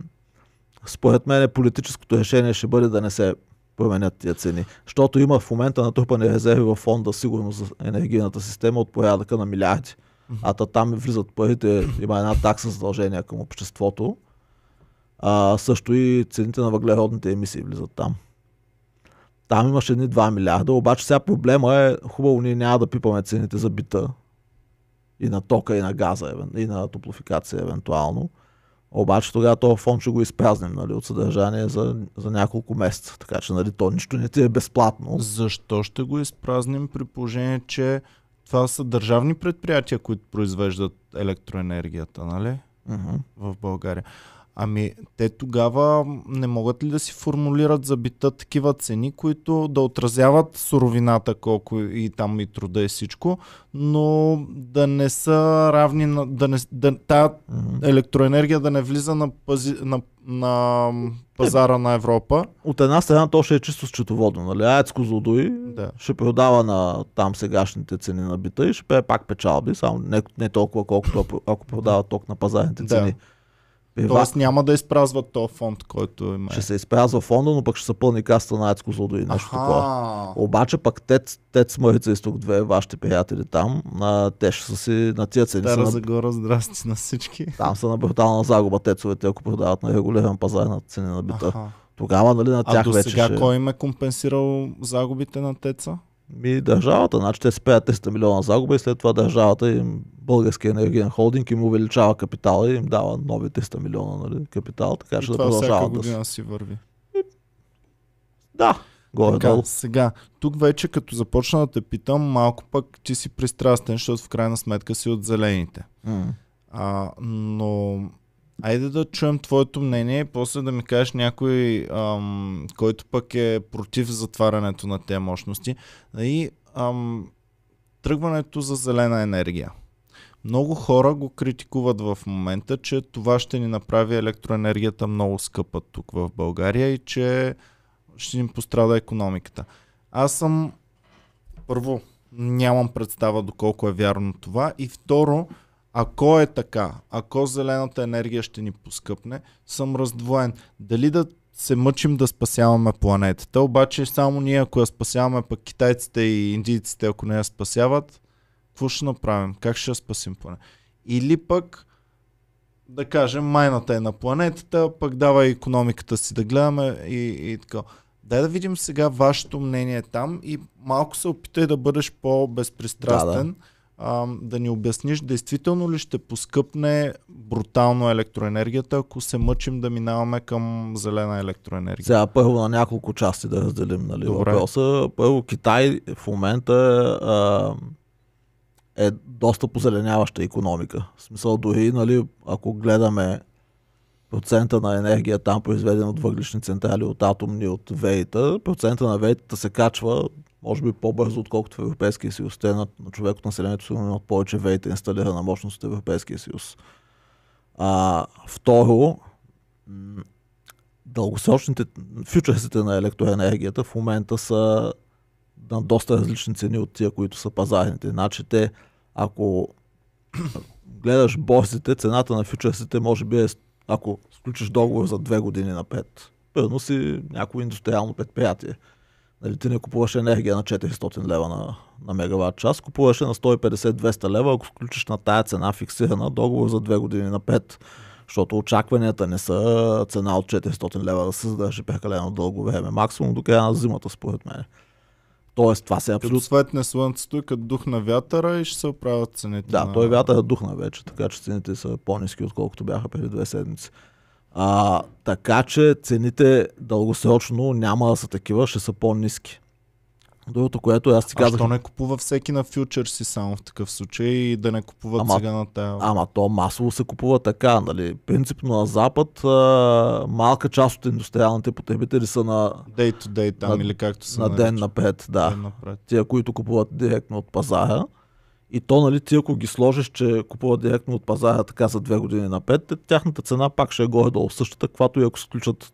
според мен политическото решение ще бъде да не се променят тия цени. Защото има в момента натрупани резерви във фонда сигурно за енергийната система от порядъка на милиарди а та там влизат парите, има една такса задължения към обществото. А, също и цените на въглеродните емисии влизат там. Там имаше едни 2 милиарда, обаче сега проблема е, хубаво ние няма да пипаме цените за бита и на тока, и на газа, и на топлофикация евентуално. Обаче тогава този фонд ще го изпразним нали, от съдържание за, за няколко месеца. Така че нали, то нищо не ти е безплатно. Защо ще го изпразним при положение, че това са държавни предприятия, които произвеждат електроенергията, нали? Uh-huh. В България. Ами, те тогава не могат ли да си формулират за бита такива цени, които да отразяват суровината, колко и там и труда и всичко, но да не са равни, на, да не, да, та mm-hmm. електроенергия да не влиза на, пази, на, на пазара е, на Европа. От една страна то ще е чисто счетоводно, нали? Аецко злодои да. ще продава на там сегашните цени на бита и ще пее пак печалби, само не, не толкова колкото ако продава ток на пазарните цени. Да Ева... Тоест няма да изпразват то фонд, който има. Ще се изпразва фонда, но пък ще се пълни каста на Айцко Злодо и нещо Аха. такова. Обаче пък Тец, Тец Марица Исток 2, вашите приятели там, на, те ще са си на тия цени. Стара са, Загора, здрасти на всички. Там са на брутална загуба тецовете, ако продават на регулиран пазар на цени на бита. Аха. Тогава нали, на тях а до сега вече ще... кой им е компенсирал загубите на Теца? Ми държавата, значи те спеят 300 милиона загуба и след това държавата им, българския енергиен холдинг им увеличава капитала и им дава нови 300 милиона нали, капитал, така и че да продължават. Всяка година да си върви. И... Да, горе така, долу. Сега, тук вече като започна да те питам, малко пък ти си пристрастен, защото в крайна сметка си от зелените. Mm. А, но Айде да чуем твоето мнение и после да ми кажеш някой, ам, който пък е против затварянето на тези мощности. И ам, тръгването за зелена енергия. Много хора го критикуват в момента, че това ще ни направи електроенергията много скъпа тук в България и че ще ни пострада економиката. Аз съм първо нямам представа доколко е вярно това и второ ако е така, ако зелената енергия ще ни поскъпне, съм раздвоен. Дали да се мъчим да спасяваме планетата, обаче само ние, ако я спасяваме, пък китайците и индийците, ако не я спасяват, какво ще направим? Как ще я спасим планетата? Или пък, да кажем, майната е на планетата, пък дава економиката си да гледаме и, и така. Дай да видим сега вашето мнение там и малко се опитай да бъдеш по-безпристрастен. Да, да а, да ни обясниш, действително ли ще поскъпне брутално електроенергията, ако се мъчим да минаваме към зелена електроенергия? Сега първо на няколко части да разделим нали, Добре. въпроса. Първо Китай в момента а, е доста позеленяваща економика. В смисъл дори, нали, ако гледаме процента на енергия там произведена от въглишни централи, от атомни, от веита, процента на веята се качва може би по-бързо, отколкото в Европейския съюз. Те на, на човек от населението сигурно имат повече вейта инсталирана мощност от Европейския съюз. А, второ, дългосрочните фьючерсите на електроенергията в момента са на доста различни цени от тия, които са пазарните. Значи те, ако гледаш борсите, цената на фьючерсите може би е, ако сключиш договор за две години напред. Първо си някое индустриално предприятие Нали, ти не купуваш енергия на 400 лева на, на мегаватт час, купуваше на 150-200 лева, ако включиш на тая цена фиксирана, договор за 2 години на 5, защото очакванията не са цена от 400 лева да се задържи прекалено дълго време, максимум до края на зимата според мен. Тоест, това се е абсолютно. Като светне слънцето и като дух на вятъра и ще се оправят цените. Да, на... той вятър е духна вече, така че цените са по-низки, отколкото бяха преди две седмици. А, така че цените дългосрочно няма да са такива, ще са по-низки. Другото, което аз ти казах... А не купува всеки на фьючерси само в такъв случай и да не купува ама, сега на тая? Ама то масово се купува така, нали? Принципно на Запад а, малка част от индустриалните потребители са на... Day to day там на, или както се На ден напред, да. Ден напред. Тия, които купуват директно от пазара. Mm-hmm и то, нали, ти ако ги сложиш, че купуват директно от пазара така за две години на пет, тяхната цена пак ще е горе-долу същата, каквато и ако сключат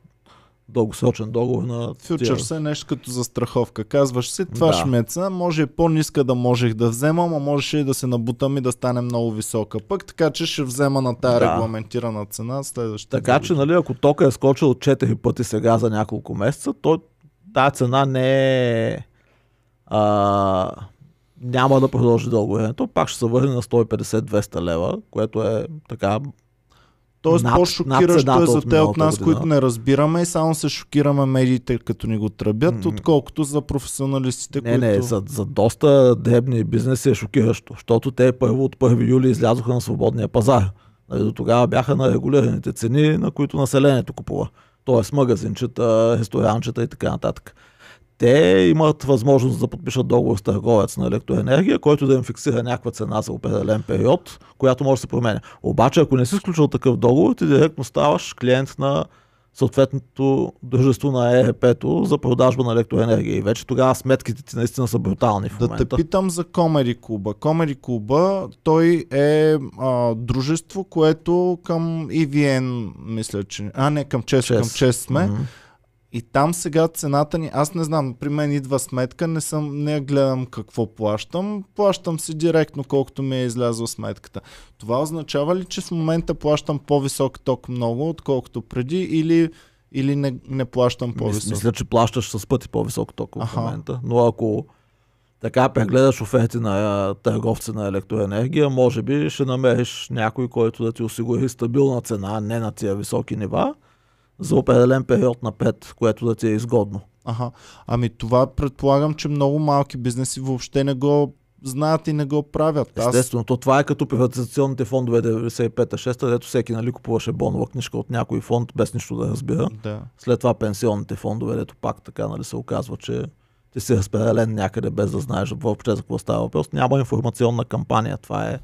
дългосрочен договор на... Тия... се нещо като застраховка. Казваш си, това да. шмеца може и по-ниска да можех да взема, а можеше и да се набутам и да стане много висока. Пък така, че ще взема на тая да. регламентирана цена следващата. Така че, нали, ако тока е скочил 4 пъти сега за няколко месеца, то тази цена не е... А, няма да продължи дълго времето. пак ще се върне на 150-200 лева, което е така Тоест над, по-шокиращо е за те от, нас, година. които не разбираме и само се шокираме медиите, като ни го тръбят, mm-hmm. отколкото за професионалистите, не, които... Не, за, за доста дребни бизнеси е шокиращо, защото те първо от 1 юли излязоха на свободния пазар. Нали, до тогава бяха на регулираните цени, на които населението купува. Тоест магазинчета, ресторанчета и така нататък те имат възможност да подпишат договор с търговец на електроенергия, който да им фиксира някаква цена за определен период, която може да се променя. Обаче, ако не си сключил такъв договор, ти директно ставаш клиент на съответното дружество на ЕРП-то за продажба на електроенергия. И вече тогава сметките ти наистина са брутални в момента. Да те питам за Комери Клуба. Комери Клуба, той е а, дружество, което към EVN, мисля, че... А, не, към ЧЕС, ЧЕС. към ЧЕС сме. Mm-hmm и там сега цената ни, аз не знам, при мен идва сметка, не, съм, не я гледам какво плащам, плащам си директно колкото ми е излязла сметката. Това означава ли, че в момента плащам по-висок ток много, отколкото преди или, или не, не плащам по-висок? Мисля, че плащаш с пъти по-висок ток в Аха. момента, но ако така прегледаш оферти на търговци на електроенергия, може би ще намериш някой, който да ти осигури стабилна цена, не на тия високи нива, за определен период на 5, което да ти е изгодно. Ага. Ами това предполагам, че много малки бизнеси въобще не го знаят и не го правят. Аз... Естествено, то това е като приватизационните фондове 95-6, дето всеки нали, купуваше бонова книжка от някой фонд, без нищо да разбира. Да. След това пенсионните фондове, дето пак така нали, се оказва, че ти си разпределен някъде без да знаеш въобще за какво става въпрос. Няма информационна кампания, това е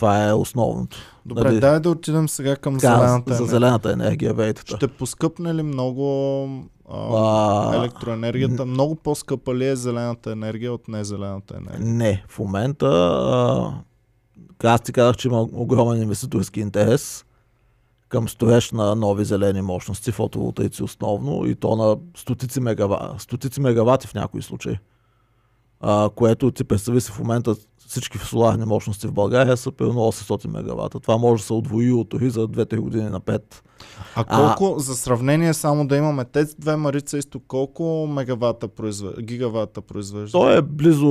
това е основното. Добре, нали? дай да отидем сега към така, зелената енергия. За зелената енергия, Ще поскъпне ли много а, а, електроенергията? Много по-скъпа ли е зелената енергия от незелената енергия? Не, в момента а, аз ти казах, че има огромен инвеститорски интерес към строеж на нови зелени мощности, фотоволтаици основно, и то на стотици, мегавати, стотици мегавати в някои случаи. А, което ти представи си в момента всички соларни мощности в България са примерно 800 мегавата. Това може да се отвои от дори за 2-3 години на 5. А колко, а... за сравнение само да имаме тези две Марица Исток, колко мегавата произве... гигавата произвежда? То е близо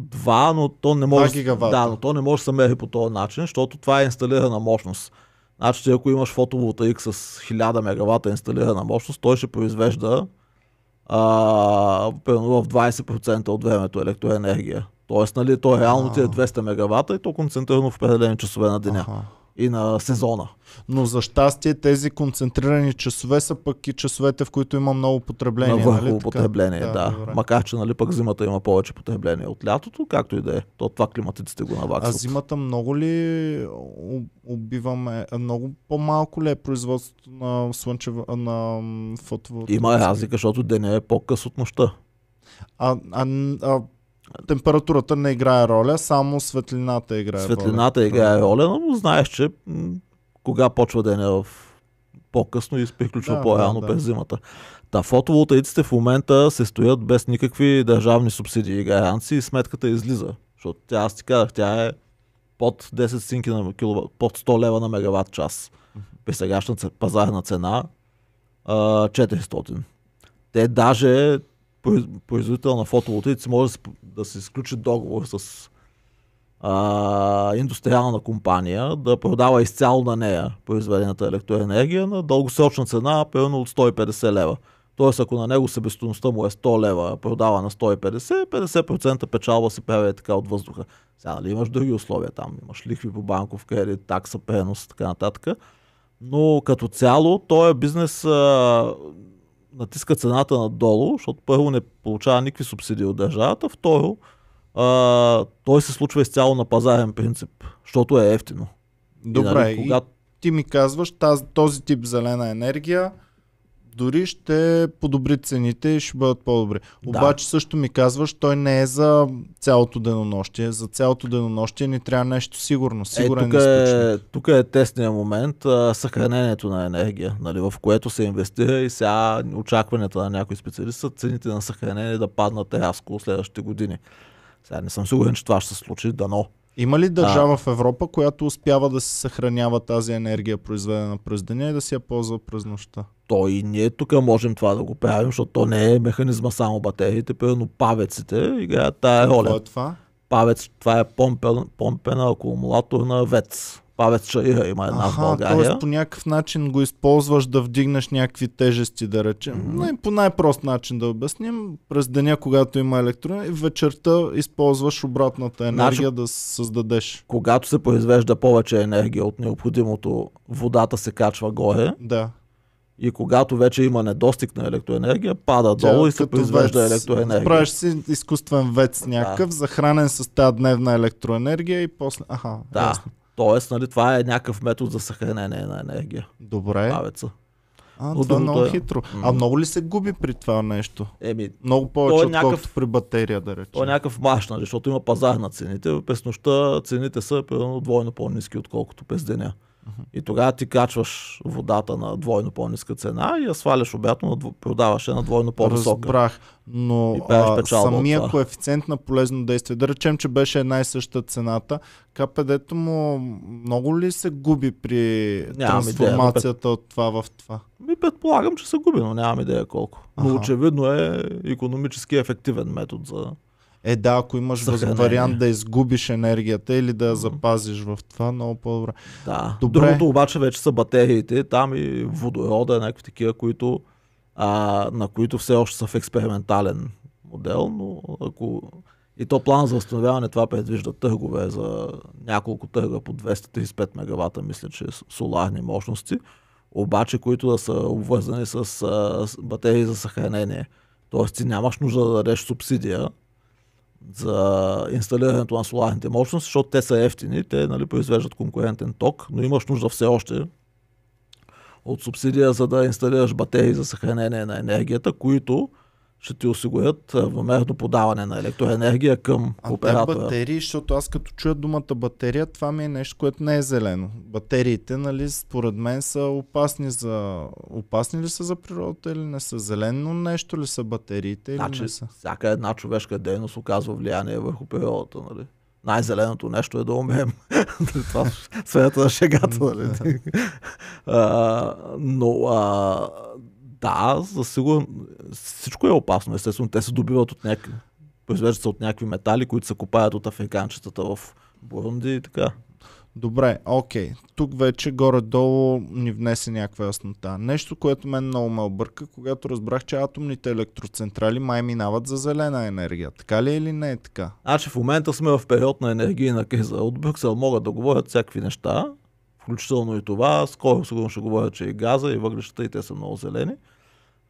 2, но то не може, да, но то не може да се мери по този начин, защото това е инсталирана мощност. Значи че ако имаш фотоволтаик с 1000 мегавата инсталирана мощност, той ще произвежда а, в 20% от времето електроенергия. Тоест, нали, то реално ти е 200 мегавата и то концентрирано в определени часове на деня. и на сезона. Но за щастие тези концентрирани часове са пък и часовете, в които има много потребление. На нали? потребление, да. да. Макар, че нали, пък зимата има повече потребление от лятото, както и да е. То това климатиците го наваксват. А зимата много ли убиваме? Много по-малко ли е производството на слънчево на фотоволтаика? Има разлика, защото деня е по-къс от нощта. А, а, а температурата не играе роля, само светлината играе светлината роля. играе роля, но знаеш, че кога почва деня е в по-късно и приключва да, по-рано да, през да. зимата. Та фотоволтаиците в момента се стоят без никакви държавни субсидии и гаранции и сметката излиза. Защото тя, аз ти казах, тя е под 10 синки на киловат, под 100 лева на мегаватт час. При сегашната пазарна цена 400. Те даже производител на фотоволтаици може да се изключи договор с а, индустриална компания да продава изцяло на нея произведената електроенергия на дългосрочна цена, примерно от 150 лева. Тоест, ако на него себестоеността му е 100 лева, продава на 150, 50% печалба се прави така от въздуха. Сега, нали, имаш други условия там, имаш лихви по банков кредит, такса, пренос, така нататък. Но като цяло, този е бизнес а, натиска цената надолу, защото първо не получава никакви субсидии от държавата, второ а, той се случва изцяло на пазарен принцип, защото е ефтино. Добре, и, нали, когато... и ти ми казваш, таз, този тип зелена енергия дори ще подобри цените и ще бъдат по-добри. Да. Обаче също ми казваш, той не е за цялото денонощие. За цялото денонощие ни трябва нещо сигурно. Е, сигурен е, тук, е, тук е тесния момент а, съхранението на енергия, нали, в което се инвестира и сега очакванията на някои специалисти са цените на съхранение да паднат рязко следващите години. Сега не съм сигурен, че това ще се случи, дано има ли държава а, в Европа, която успява да се съхранява тази енергия, произведена през деня и да си я ползва през нощта? То и ние тук можем това да го правим, защото то не е механизма само батериите, но павеците играят тая роля. Какво е това? Павец, това е помпен, помпена акумулаторна вец. Павец Шаиха има една Аха, в България. Тоест по някакъв начин го използваш да вдигнеш някакви тежести, да речем. Mm-hmm. по най-прост начин да обясним, през деня, когато има електрон, и вечерта използваш обратната значи, енергия значи, да създадеш. Когато се произвежда повече енергия от необходимото, водата се качва горе. Да. И когато вече има недостиг на електроенергия, пада Тя, долу и се произвежда вец, електроенергия. Правиш си изкуствен вец някакъв, да. захранен с тази дневна електроенергия и после... Аха, да. ясно. Тоест, нали, това е някакъв метод за съхранение на енергия. Добре. Павеца. А, Но това е много е... хитро. А много ли се губи при това нещо? Еми, много повече, е някакъв... отколкото при батерия, да речем. То е някакъв маш, нали, защото има пазар на цените. През нощта цените са примерно двойно по-низки, отколкото през деня. И тогава ти качваш водата на двойно по-ниска цена и я сваляш обятно, продаваш на двойно по-висока. Разбрах, но а, самия коефициент на полезно действие, да речем, че беше една и съща цената, КПД-то му много ли се губи при нямам трансформацията идея, от това в това? Ми предполагам, че се губи, но нямам идея колко. Но ага. очевидно е економически ефективен метод за е да, ако имаш Съхранение. вариант да изгубиш енергията или да я запазиш в това, много по-добре. Да. Добре. Другото обаче вече са батериите, там и водорода, някакви такива, които, а, на които все още са в експериментален модел, но ако и то план за възстановяване това предвижда търгове за няколко търга по 235 мегавата, мисля, че соларни мощности, обаче които да са обвързани с, с батерии за съхранение. Тоест ти нямаш нужда да дадеш субсидия, за инсталирането на соларните мощности, защото те са ефтини, те нали, произвеждат конкурентен ток, но имаш нужда все още от субсидия, за да инсталираш батерии за съхранение на енергията, които ще ти осигурят въмерно подаване на електроенергия към а оператора. А батерии, защото аз като чуя думата батерия, това ми е нещо, което не е зелено. Батериите, нали, според мен са опасни за... Опасни ли са за природата или не са? Зелено нещо ли са батериите или значи, не са? всяка една човешка дейност оказва влияние върху природата, нали? най-зеленото нещо е да умеем. Това сферата на шегата. Нали? а, но а, да, за сигурно всичко е опасно, естествено. Те се добиват от някакви, произвеждат се от някакви метали, които се копаят от африканчетата в Бурунди и така. Добре, окей. Тук вече горе-долу ни внесе някаква яснота. Нещо, което мен много ме обърка, когато разбрах, че атомните електроцентрали май минават за зелена енергия. Така ли е или не е така? Значи в момента сме в период на енергийна криза. От Брюксел могат да говорят всякакви неща, включително и това. Скоро сигурно ще говорят, че и газа, и въглищата, и те са много зелени.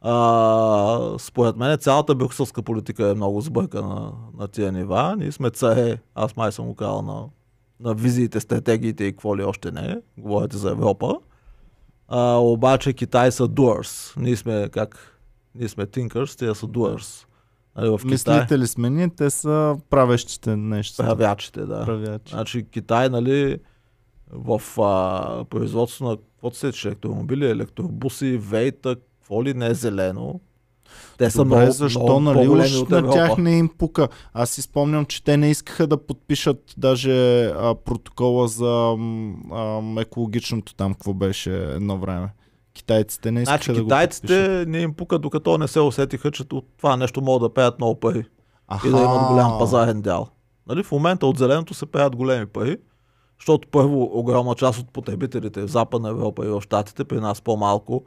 А, според мен цялата брюкселска политика е много сбъркана на тия нива. Ние сме царе, аз май съм го казал на, на визиите, стратегиите и какво ли още не. Говорите за Европа. А, обаче Китай са doers. Ние сме как? Ние сме thinkers, те са doers. Нали, в Китай... Мислители сме ние, те са правещите нещо. Правячите, да. Правячи. Значи Китай, нали, в а, производство на каквото се електромобили, електробуси, вейта, какво ли не е зелено, те са Добре, много, защо, много нали, уж от Европа. на тях не им пука. Аз си спомням, че те не искаха да подпишат даже а, протокола за а, екологичното там, какво беше едно време. Китайците не искаха значи, да китайците го подпишат. не им пука, докато не се усетиха, че от това нещо могат да пеят много пари. Аха. И да имат голям пазарен дял. Нали, в момента от зеленото се пеят големи пари, защото първо огромна част от потребителите в Западна Европа и в Штатите, при нас по-малко,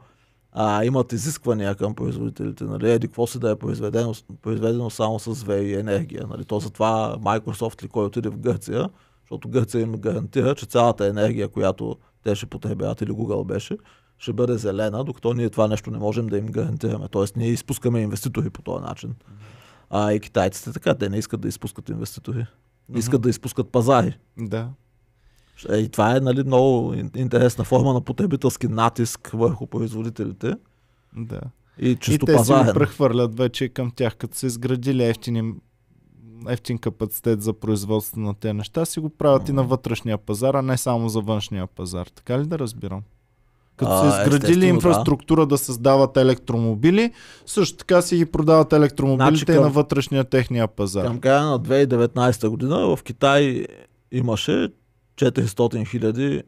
а, имат изисквания към производителите. Нали? Еди, какво си да е произведено, произведено само с ВЕИ енергия. Нали? То затова Microsoft ли който отиде в Гърция, защото Гърция им гарантира, че цялата енергия, която те ще потребяват или Google беше, ще бъде зелена, докато ние това нещо не можем да им гарантираме. Тоест ние изпускаме инвеститори по този начин. А и китайците така, те не искат да изпускат инвеститори. Не искат mm-hmm. да изпускат пазари. Да. Е, и това е нали, много интересна форма на потребителски натиск върху производителите. Да. И чисто и те си се прехвърлят вече към тях, като са изградили ефтини, ефтин капацитет за производство на тези неща, си го правят mm. и на вътрешния пазар, а не само за външния пазар. Така ли да разбирам? Като са изградили инфраструктура да. да създават електромобили, също така си ги продават електромобилите значи, към, и на вътрешния техния пазар. Към края на 2019 година в Китай имаше 400 хиляди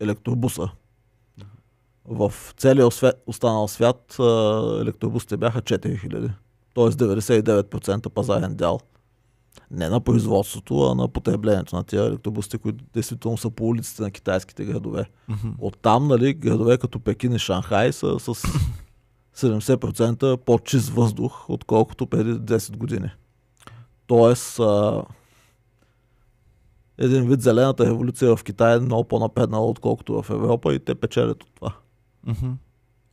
електробуса. В целия останал свят електробусите бяха 4000, т.е. 99% пазарен дял. Не на производството, а на потреблението на тия електробусите, които действително са по улиците на китайските градове. Mm-hmm. Оттам, нали, градове като Пекин и Шанхай са с 70% по-чист въздух, отколкото преди 10 години. Тоест, един вид зелената революция в Китай е много по-напреднала, отколкото в Европа и те печелят от това. Mm-hmm.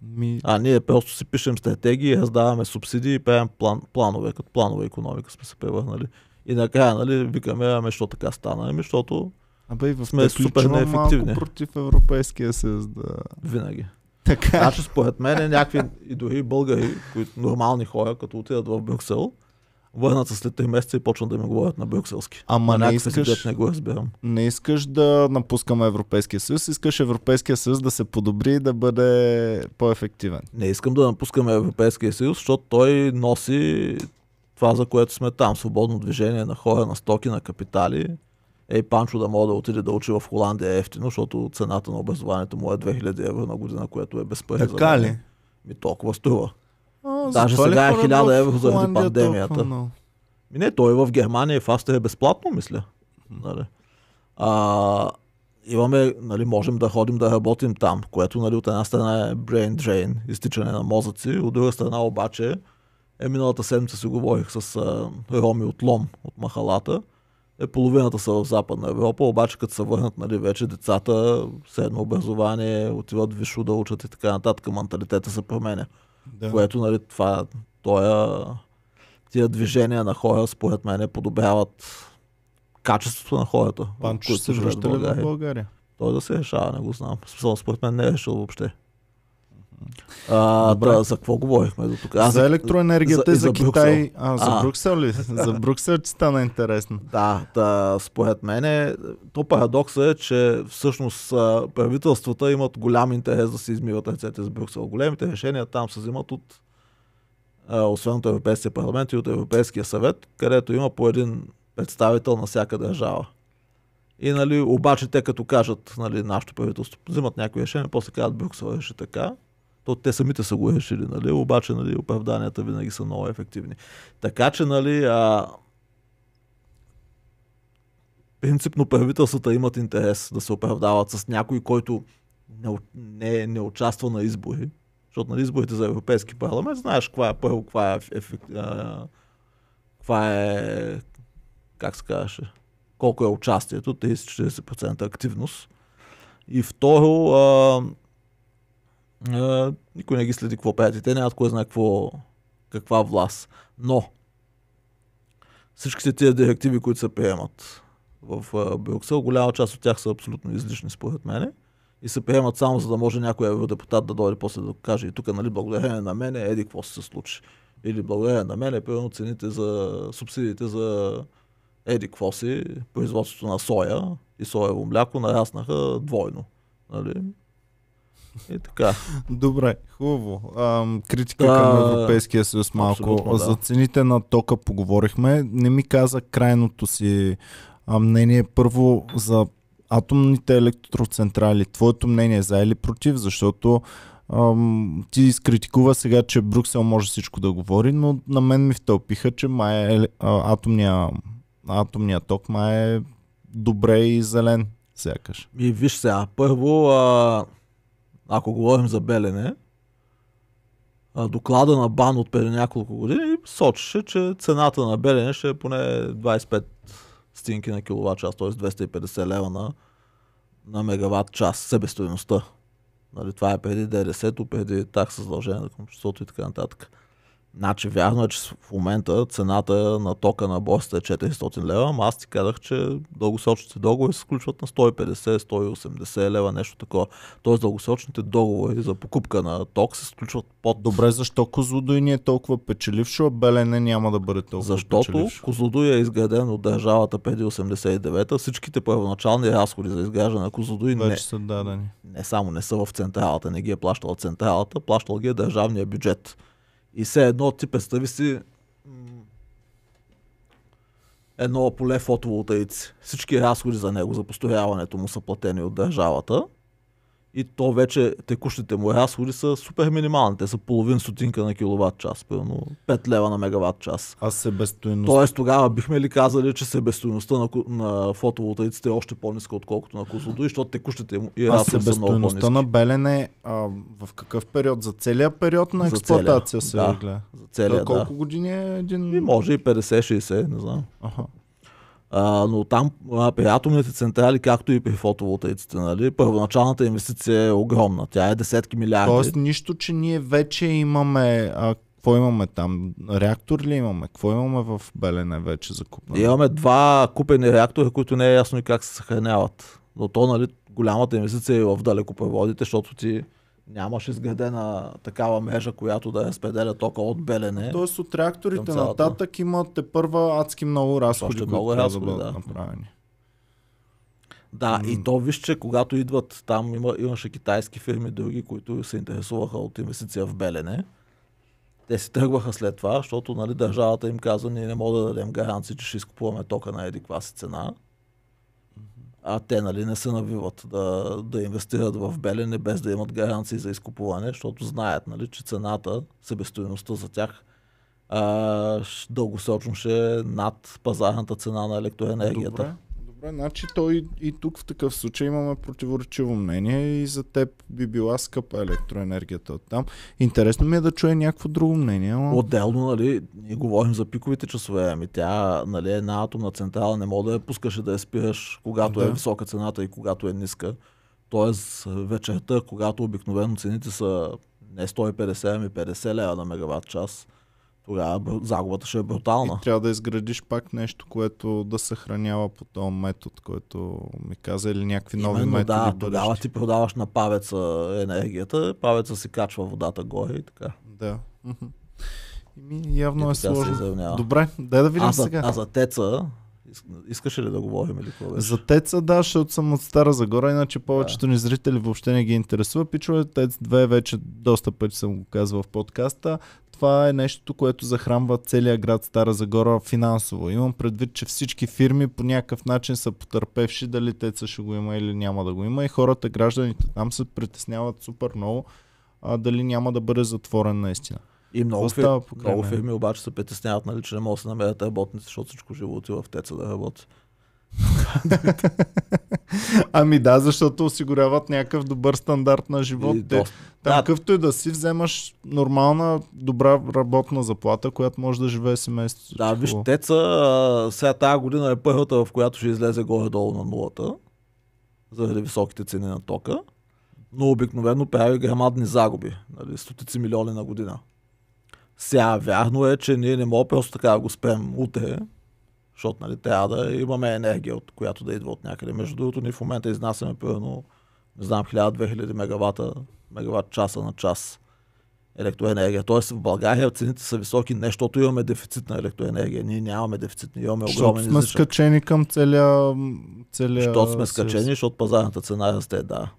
Ми... А ние просто си пишем стратегии, раздаваме субсидии и правим план, планове, като планова економика сме се превърнали. И накрая, нали, викаме, ами, що така стана? Ами, защото Абе, и в сме супер неефективни. Малко против Европейския съюз, да. Винаги. Така. Значи, според мен, някакви и дори българи, които нормални хора, като отидат в Брюксел, Върнат се след 3 месеца и почват да ми говорят на брюкселски. Ама не искаш, не го разбирам. Не искаш да напускаме Европейския съюз, искаш Европейския съюз да се подобри и да бъде по-ефективен. Не искам да напускаме Европейския съюз, защото той носи това, за което сме там. Свободно движение на хора, на стоки, на капитали. Ей, Панчо да мога да отиде да учи в Холандия ефтино, защото цената на образованието му е 2000 евро на година, което е без пари. Така ли? Ми толкова струва. О, Даже сега е 1000 евро заради пандемията. Толкова, Не, той е в Германия и в Австрия е безплатно, мисля. Нали. А, имаме, нали, можем да ходим да работим там, което нали, от една страна е brain drain, изтичане на мозъци, от друга страна обаче е миналата седмица си говорих с а, роми от Лом, от Махалата. Е, половината са в Западна Европа, обаче като се върнат нали, вече децата, седно образование, отиват Вишу да учат и така нататък, менталитета се променя. Да. Което, нали, това, тоя, тия движения на хора, според мен, подобряват качеството на хората. Панчо се връща ли в България? Той да се решава, не го знам. Смисъл, според мен не е решил въобще. А, да, за какво говорихме до тук? А, за, електроенергията за, и за, за Китай. А, за а. Брюксел ли? за Брюксел ти стана интересно. Да, да, според мен то парадокса е, че всъщност правителствата имат голям интерес да се измиват ръцете с Брюксел. Големите решения там се взимат от освен от Европейския парламент и от Европейския съвет, където има по един представител на всяка държава. И нали, обаче те като кажат, нали, нашето правителство взимат някои решения, после казват Брюксел реши така. То те самите са го решили, нали? обаче нали, оправданията винаги са много ефективни. Така че, нали, а, принципно правителствата имат интерес да се оправдават с някой, който не, не, не участва на избори, защото на нали, изборите за Европейски парламент знаеш каква е първо, каква е, ефект, а, каква е как се казваше, колко е участието, 30-40% активност. И второ, а, никой не ги следи какво пеят и те нямат кой знае какво, каква власт. Но всичките тия директиви, които се приемат в а, Брюксел, голяма част от тях са абсолютно излишни според мене и се приемат само за да може някой евродепутат да дойде после да каже и тук, нали, благодарение на мене, еди какво се случи. Или благодарение на мене, примерно цените за субсидиите за еди какво си, производството на соя и соево мляко нараснаха двойно. Нали? Е така. Добре, хубаво. А, критика а, към Европейския съюз малко. За цените на тока поговорихме. Не ми каза крайното си мнение. Първо за атомните електроцентрали. Твоето мнение е за или против, защото ти изкритикува сега, че Брюксел може всичко да говори, но на мен ми втълпиха, че май е, атомния, атомния ток май е добре и зелен сякаш. И виж сега, първо а, ако говорим за Белене, доклада на БАН от преди няколко години сочеше, че цената на Белене ще е поне 25 стинки на киловатт час, т.е. 250 лева на, на мегаватт час себестоеността. Нали, това е преди ДДС-то, преди такса задължение на компенсото и така нататък. Значи, вярно е, че в момента цената на тока на борсата е 400 лева, ама аз ти казах, че дългосрочните договори се включват на 150-180 лева, нещо такова. Тоест дългосрочните договори за покупка на ток се включват под... Добре, защо Козлодой не е толкова печелившо, а Белене няма да бъде толкова Защото печелившо? Козлодой е изграден от държавата преди 89-та, всичките първоначални разходи за изграждане на Козлодой не, са дадени. не само не са в централата, не ги е плащала централата, плащал ги е държавния бюджет. И все едно ти представи си едно поле фотоволтаици. Всички разходи за него, за построяването му са платени от държавата и то вече текущите му разходи са супер минимални. Те са половин стотинка на киловатт час, примерно 5 лева на мегаватт час. А себестоиността. Тоест тогава бихме ли казали, че себестойността на, на фотоволтаиците е още по-ниска, отколкото на козлодо, защото текущите му и разходи са много по на Белене а, в какъв период? За целия период на експлоатация се да, гледа? За целия, да. Колко години е един... И може и 50-60, не знам. Аха. А, но там а, при атомните централи, както и при фотоволтаиците, нали, първоначалната инвестиция е огромна. Тя е десетки милиарди. Тоест нищо, че ние вече имаме а, какво имаме там? Реактор ли имаме? Какво имаме в Белене вече за закупено? Имаме два купени реактора, които не е ясно и как се съхраняват. Но то, нали, голямата инвестиция е в далекопроводите, защото ти нямаш изградена такава мрежа, която да я тока от белене. Тоест от реакторите цялата... нататък имат те първа адски много разходи, които много разходи, да бъдат направени. Да, mm. и то виж, че когато идват там, има, имаше китайски фирми, други, които се интересуваха от инвестиция в Белене. Те си тръгваха след това, защото нали, държавата им каза, ние не мога да дадем гаранции, че ще изкупуваме тока на едиква си цена а те нали, не се навиват да, да инвестират в Белене без да имат гаранции за изкупуване, защото знаят, нали, че цената, себестоеността за тях а, дългосрочно ще е над пазарната цена на електроенергията. Добре. Добре, значи той и тук в такъв случай имаме противоречиво мнение и за теб би била скъпа електроенергията от там. Интересно ми е да чуе някакво друго мнение. Но... Отделно, нали, и говорим за пиковите часове. Ами тя, нали, една атомна централа не може да я пускаш и да я спираш, когато е да. е висока цената и когато е ниска. Тоест вечерта, когато обикновено цените са не 150, ами 50 лева на мегаватт час, тогава загубата ще е брутална. И трябва да изградиш пак нещо, което да съхранява по този метод, който ми каза, или някакви нови Именно, методи. Да, тогава ти продаваш на павеца енергията, павеца си качва водата горе и така. Да. Ми, явно и е сложно. Добре, дай да видим а сега. А за теца, Искаш ли да говорим или какво беше? За Теца да, защото съм от Стара Загора, иначе повечето да. ни зрители въобще не ги интересува. Пичове, Тец 2 вече доста пъти съм го казвал в подкаста това е нещо, което захранва целия град Стара Загора финансово. Имам предвид, че всички фирми по някакъв начин са потърпевши, дали теца ще го има или няма да го има и хората, гражданите там се притесняват супер много, а дали няма да бъде затворен наистина. И много, фир... много фирми обаче се притесняват, нали, че не могат да се намерят работници, защото всичко живо отива в теца да работи. ами да, защото осигуряват някакъв добър стандарт на живот. И Те доста, там, да. какъвто и да си, вземаш нормална, добра работна заплата, която може да живее семейството. Да, виж, теца, сега тази година е първата, в която ще излезе горе-долу на нулата, заради високите цени на тока, но обикновено прави грамадни загуби, нали, стотици милиони на година. Сега, вярно е, че ние не можем просто така да го спрем утре, защото нали, трябва да имаме енергия, от която да идва от някъде. Между другото, ние в момента изнасяме примерно, не знам, 1000-2000 мегавата мегаватт часа на час електроенергия. Тоест в България цените са високи, не защото имаме дефицит на електроенергия. Ние нямаме дефицит, ние имаме огромен излишък. сме скачени към целия... целия... Защото сме скачени, защото пазарната цена расте, да.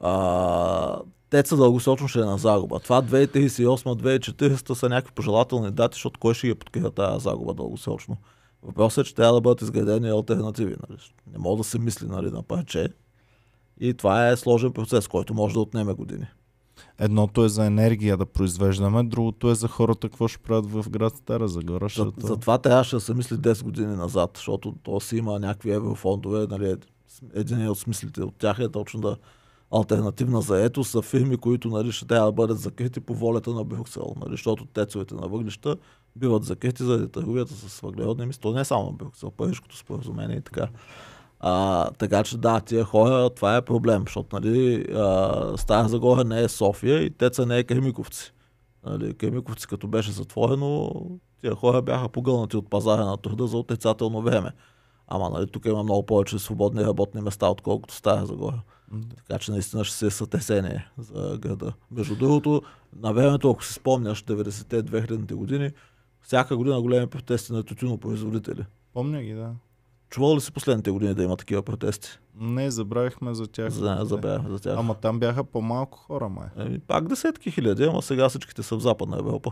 А, теца дългосрочно ще е на загуба. Това 2038-2040 са някакви пожелателни дати, защото кой ще ги подкрепя тази загуба дългосрочно. Въпросът е, че трябва да бъдат изградени альтернативи. Нали? Не мога да се мисли нали, на парче и това е сложен процес, който може да отнеме години. Едното е за енергия да произвеждаме, другото е за хората, какво ще правят в град Стара Загора. За, то... Затова трябваше да се мисли 10 години назад, защото то си има някакви еврофондове. Нали, един от смислите от тях е точно да альтернативна заето са фирми, които нали, ще трябва да бъдат закрити по волята на Брюксел, нали, защото тецовете на въглища биват закрити заради търговията с въглеродни мисли. То не е само на Брюксел, Парижското споразумение и така. А, така че да, тия хора, това е проблем, защото нали, а, Стара Загора не е София и Теца не е Кремиковци. Нали, Кремиковци като беше затворено, тия хора бяха погълнати от пазара на труда за отрицателно време. Ама нали, тук има много повече свободни работни места, отколкото Стара Загора. Така че наистина ще се сътесение за града. Между другото, на времето, ако си спомняш 90-те, 2000-те години, всяка година големи протести на тютюнопроизводители. Помня ги, да. Чувал ли си последните години да има такива протести? Не, забравихме за тях. За, забравихме за тях. Ама там бяха по-малко хора, май. Еми, пак десетки хиляди, ама сега всичките са в Западна Европа.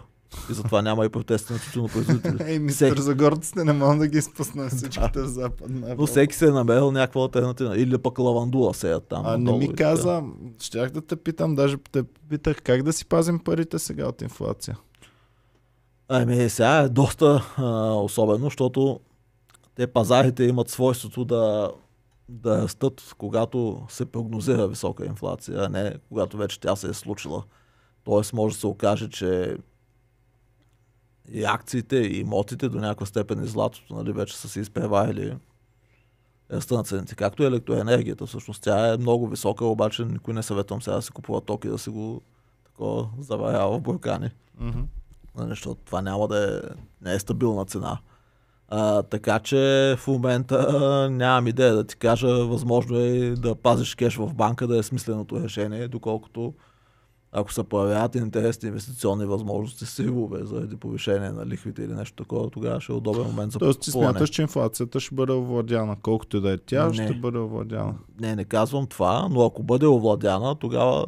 И затова няма и протести на производители. Ей, мистер всеки... Загорците не мога да ги спусна всичките в Западна Европа. Но всеки се е намерил някаква альтернатива. Или пък лавандула сеят там. А не ми каза, щях да те питам, даже те питах как да си пазим парите сега от инфлация. Ами сега е доста а, особено, защото те пазарите имат свойството да, да растат, когато се прогнозира висока инфлация, а не когато вече тя се е случила. Тоест може да се окаже, че и акциите, и имотите до някаква степен и златото нали, вече са се изпреварили ръста на цените. Както и електроенергията, всъщност тя е много висока, обаче никой не съветвам сега да се купува ток и да се го такова заварява в буркани. Mm-hmm. Защото това няма да е, не е стабилна цена. А, така че в момента нямам идея да ти кажа, възможно е да пазиш кеш в банка да е смисленото решение, доколкото ако се появяват интересни инвестиционни възможности, сивове заради повишение на лихвите или нещо такова, тогава ще е удобен момент за Тоест ти смяташ, че инфлацията ще бъде овладяна, колкото и да е тя, не, ще бъде овладяна. Не, не казвам това, но ако бъде овладяна, тогава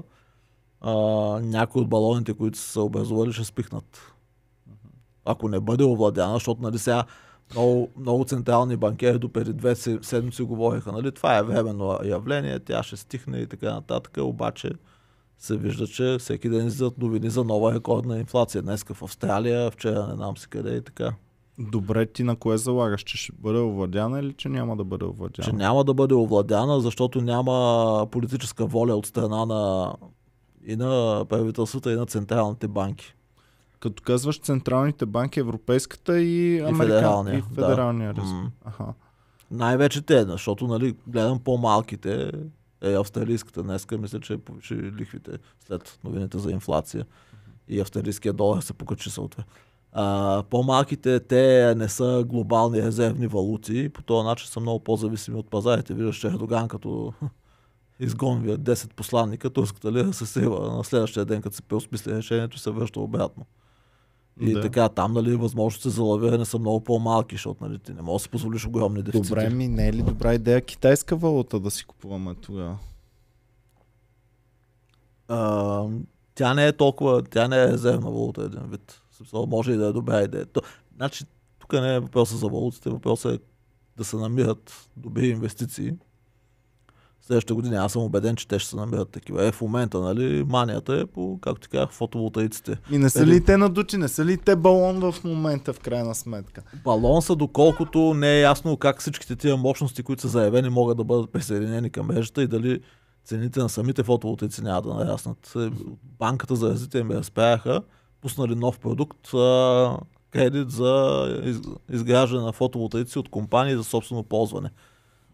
а, някои от балоните, които са се образували, ще спихнат. Ако не бъде овладяна, защото нали сега много, много централни банкери до преди две седмици говориха, нали? Това е временно явление, тя ще стихне и така нататък, обаче се вижда, че всеки ден излизат новини за нова рекордна инфлация. Днеска в Австралия, вчера не знам си къде и така. Добре, ти на кое залагаш? Че ще бъде овладяна или че няма да бъде овладяна? Че няма да бъде овладяна, защото няма политическа воля от страна на и на правителствата, и на централните банки. Като казваш централните банки, Европейската и, и федералния. И федералния да. резерв. Най-вече те, защото нали, гледам по-малките, е австралийската днеска, мисля, че повиши лихвите след новините за инфлация и австралийския долар се покачи сълта. А, по-малките те не са глобални резервни валути и по този начин са много по-зависими от пазарите. Виждаш, че Ердоган като изгонвия 10 посланника, турската нали, лира се сива на следващия ден, като се преосмисли решението, се връща обратно. И да. така, там нали, възможностите за лавиране са много по-малки, защото нали, ти не можеш да си позволиш огромни дефицити. Добре, ми не е ли добра идея китайска валута да си купуваме тогава? А, тя не е толкова, тя не е резервна валута един вид. Съпсал, може и да е добра идея. То, значи, тук не е въпроса за валутите, въпросът е да се намират добри инвестиции, следващата година. Аз съм убеден, че те ще се намерят такива. Е, в момента, нали, манията е по, както ти казах, фотоволтаиците. И не са ли нали? те надучи, не са ли те балон в момента, в крайна сметка? Балон са, доколкото не е ясно как всичките тия мощности, които са заявени, могат да бъдат присъединени към мрежата и дали цените на самите фотоволтаици няма да нараснат. Е, Банката за развитие ми разпяха, пуснали нов продукт, кредит за изграждане на фотоволтаици от компании за собствено ползване.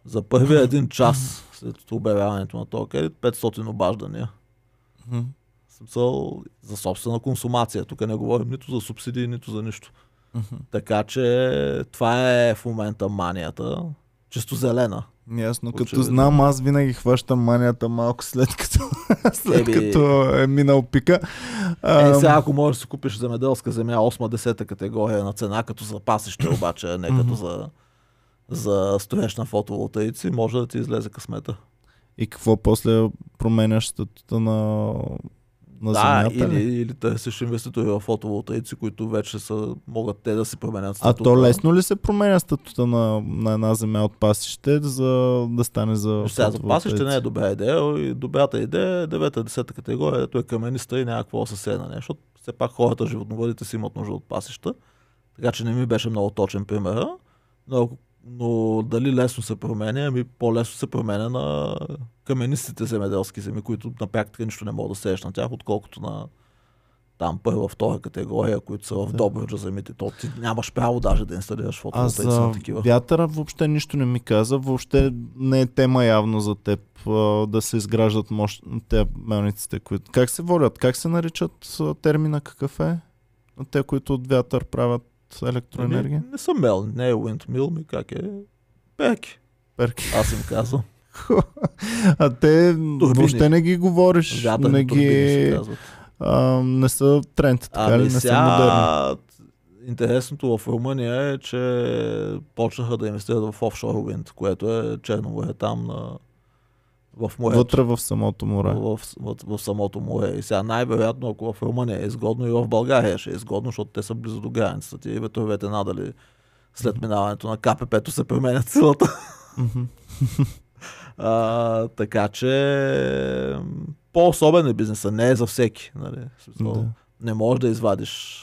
За първия един час след обявяването на този кредит 500 обаждания. Смисъл за собствена консумация. Тук не говорим нито за субсидии, нито за нищо. Така че това е в момента манията. Чисто зелена. Ясно, Очевидно. като знам, аз винаги хващам манията малко след като, след Еби... като е минал пика. А... Е, сега ако можеш да си купиш земеделска земя 8-10 категория на цена, като запасище, обаче, не като за за строеж на фотоволтаици, може да ти излезе късмета. И какво после променяш статута на, на да, земята? Или, ли? или търсиш инвеститори в фотоволтаици, които вече са, могат те да се променят статута. А то лесно ли се променя статута на, на една земя от пасище, за да стане за Сега, за пасище не е добра идея. И добрата идея е 9-10 категория, ето е камениста и някакво съседна нещо. Защото все пак хората, животновъдите си имат нужда от пасища. Така че не ми беше много точен пример. Но ако но дали лесно се променя, ами по-лесно се променя на каменистите земеделски земи, които на практика нищо не мога да сееш на тях, отколкото на там първа, втора категория, които са в да. Добруджа земите. То ти нямаш право даже да инсталираш фотоволтаици на такива. Вятъра въобще нищо не ми каза. Въобще не е тема явно за теб да се изграждат мощ... те мелниците, които... Как се водят? Как се наричат термина? Какъв е? Те, които от вятър правят електроенергия? Ами, не съм мел, не е Windmill, ми как е? Перки. Перки. Аз им казвам. а те турбини. въобще не ги говориш. Жата не ги... А, не са тренд, така ами ли? Не са модерни. Интересното в Румъния е, че почнаха да инвестират в офшор винт, което е е там на в морето. Вътре в самото море. В, в, в, в самото море. И сега най-вероятно, ако в Румъния е изгодно, и в България ще е изгодно, защото те са близо до границата. И ветровете надали след минаването на КПП-то се променят силата. а, така че по-особен е бизнеса, не е за всеки. Нали? Да. Не можеш да извадиш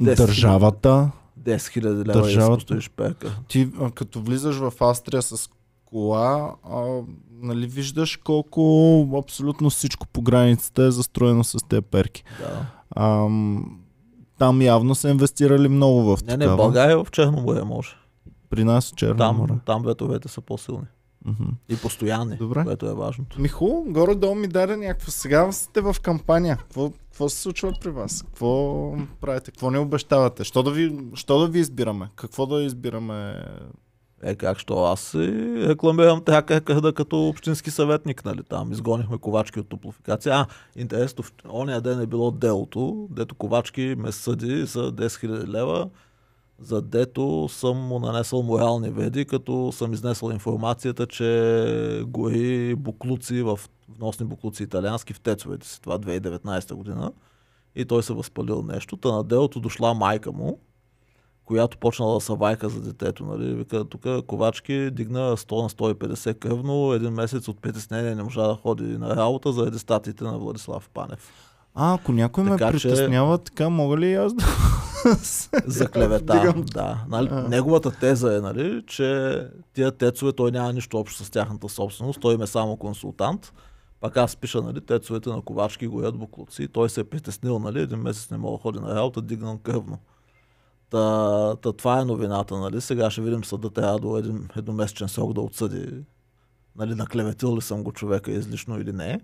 държавата. 10 000 лева държавата. Ти като влизаш в Австрия с кола, а, нали, виждаш колко абсолютно всичко по границата е застроено с тези перки. Да. А, там явно са инвестирали много в това. Не, не, България е в море може. При нас в е Черно Там, там ветовете са по-силни. Mm-hmm. И постоянни, Добре. което е важното. Михо, горе-долу ми даде някакво. Сега сте в кампания. Какво, какво се случва при вас? Какво правите? Какво не обещавате? Що да ви, що да ви избираме? Какво да избираме е, как що? Аз се рекламирам така къде като общински съветник, нали? Там изгонихме ковачки от топлофикация. А, интересно, ония ден е било делото, дето ковачки ме съди за 10 000 лева, за дето съм му нанесъл морални веди, като съм изнесъл информацията, че гори буклуци в вносни буклуци италиански в тецовете си. Това 2019 година. И той се възпалил нещо. Та на делото дошла майка му, която почнала да са вайка за детето. Нали? Вика, тук Ковачки дигна 100 на 150 кръвно, един месец от притеснение не можа да ходи на работа заради статите на Владислав Панев. А, ако някой така, ме притеснява, че... така мога ли аз да... За клевета, да. Нали, а. Неговата теза е, нали, че тия тецове, той няма нищо общо с тяхната собственост, той им е само консултант. Пак аз пиша, нали, тецовете на ковачки гоят буклуци, той се е притеснил, нали, един месец не мога да ходи на работа, дигнал кръвно. Та, та това е новината, нали? Сега ще видим съда трябва до един, едномесечен срок да отсъди нали, наклеветил ли съм го човека излишно или не.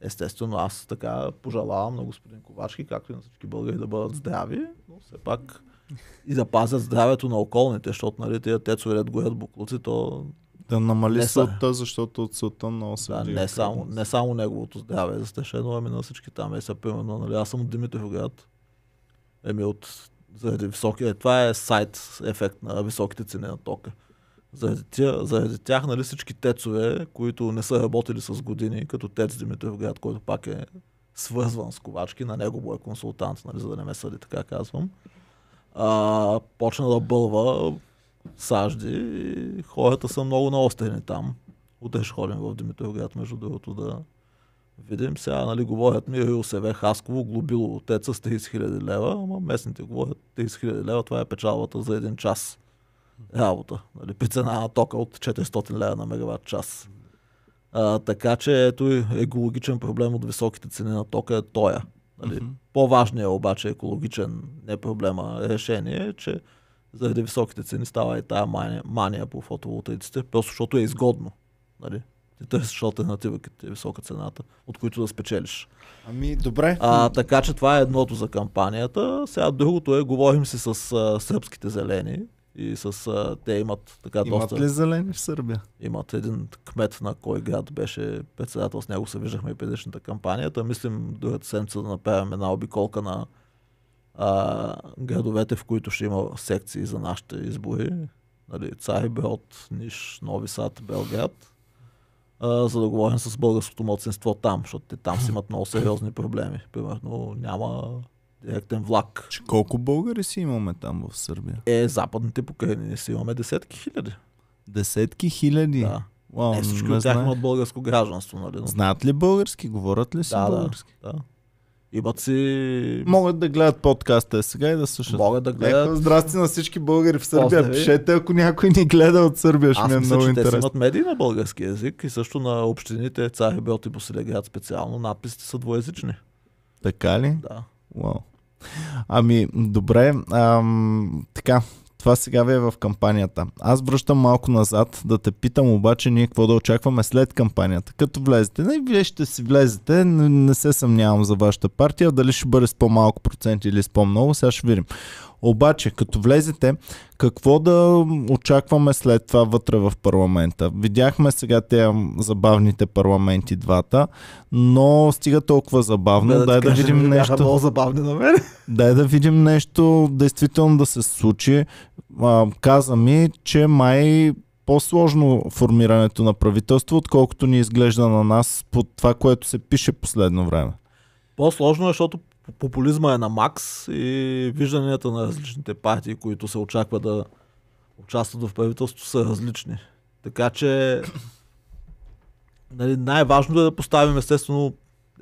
Естествено, аз така пожелавам на господин Ковачки, както и на всички българи, да бъдат здрави, но все пак и да пазят здравето на околните, защото нали, тия тецове ред гоят буклуци, то... Да намали съдта, защото от съдта на 8 да, не само, не само неговото здраве е застрашено, ами на всички там. Е, са, примерно, нали, аз съм от град. Еми от заради високи, това е сайт ефект на високите цени на тока. Заради, тя, заради тях нали, всички тецове, които не са работили с години, като тец Димитров който пак е свързван с ковачки, на него е консултант, нали, за да не ме съди, така казвам, а, почна да бълва сажди и хората са много наострени там. Утре ще ходим в Димитров между другото, да Видим сега, нали, говорят ми РИОСВ Хасково, глобило отеца с 30 000 лева, ама местните говорят 30 000 лева, това е печалбата за един час работа. Нали, при цена на тока от 400 лева на мегаватт час. А, така че ето екологичен проблем от високите цени на тока е тоя. Нали. Mm-hmm. По-важният обаче екологичен не проблема решение е, че заради високите цени става и тая мания, мания по фотоволтаиците, просто защото е изгодно. Нали е търсиш альтернатива, като е висока цената, от които да спечелиш. Ами, добре. А, така че това е едното за кампанията. Сега другото е, говорим си с а, сръбските зелени, и с, а, те имат така имат доста... Имат ли зелени в Сърбия? Имат един кмет на кой град беше председател, с него се виждахме и предишната кампания. Та мислим другата седмица да направим една обиколка на а, градовете, в които ще има секции за нашите избори. Нали, цари Брод, Ниш, Нови Сад, Белград а, за да говорим с българското младсенство там, защото те там си имат много сериозни проблеми. Примерно няма директен влак. Че колко българи си имаме там в Сърбия? Е, западните покрайнини си имаме десетки хиляди. Десетки хиляди? Да. Уау, не всички не от тях имат българско гражданство, нали? Знаят ли български? Говорят ли си да, български? Да, да. Имат си... Могат да гледат подкаста сега и да слушат. Могат да гледат. Еха, здрасти на всички българи в Сърбия. Поздрави. Пишете, ако някой ни гледа от Сърбия, ще ми е много интересно. Аз имат медии на български язик и също на общините Белт и Босилеград специално надписите са двоязични. Така ли? Да. Уау. Ами, добре. Ам, така, това сега ви е в кампанията. Аз връщам малко назад да те питам обаче ние какво да очакваме след кампанията. Като влезете, не, вие ще си влезете, не, не се съмнявам за вашата партия, дали ще бъде с по-малко процент или с по-много, сега ще видим. Обаче, като влезете, какво да очакваме след това вътре в парламента? Видяхме сега те забавните парламенти двата, но стига толкова забавно. Да, Дай да, да видим да нещо. Много забавни на мен. Дай да видим нещо действително да се случи. А, каза ми, че май по-сложно формирането на правителство, отколкото ни изглежда на нас под това, което се пише последно време. По-сложно, е, защото популизма е на макс и вижданията на различните партии, които се очаква да участват в правителство са различни. Така че нали, най важно е да поставим естествено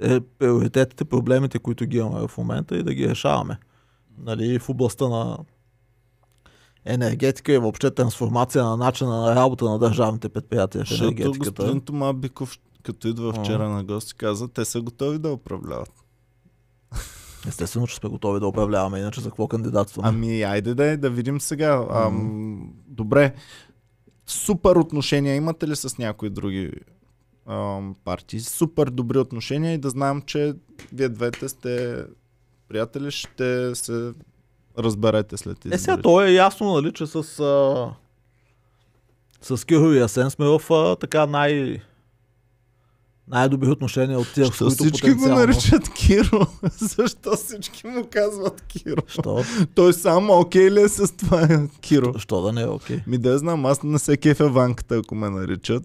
е, приоритетите, проблемите, които ги имаме в момента и да ги решаваме. Нали, в областта на енергетика и въобще трансформация на начина на работа на държавните предприятия в енергетиката. господин Тома Биков, като идва вчера а. на гости, каза, те са готови да управляват. Естествено, че сме готови да управляваме, иначе за какво кандидатстваме? Ами, айде да, е, да видим сега. Ам, mm Добре, супер отношения имате ли с някои други ам, партии? Супер добри отношения и да знам, че вие двете сте приятели, ще се разберете след изборите. Е, сега то е ясно, нали, че с... А... С Киро и Асен сме в а, така най- най-добри отношения от тях, които всички го наричат Киро? Защо всички му казват Киро? Що? Той само окей okay ли е с това Киро? Що, що да не е окей? Okay? Ми да знам, аз не се кефя ванката, ако ме наричат.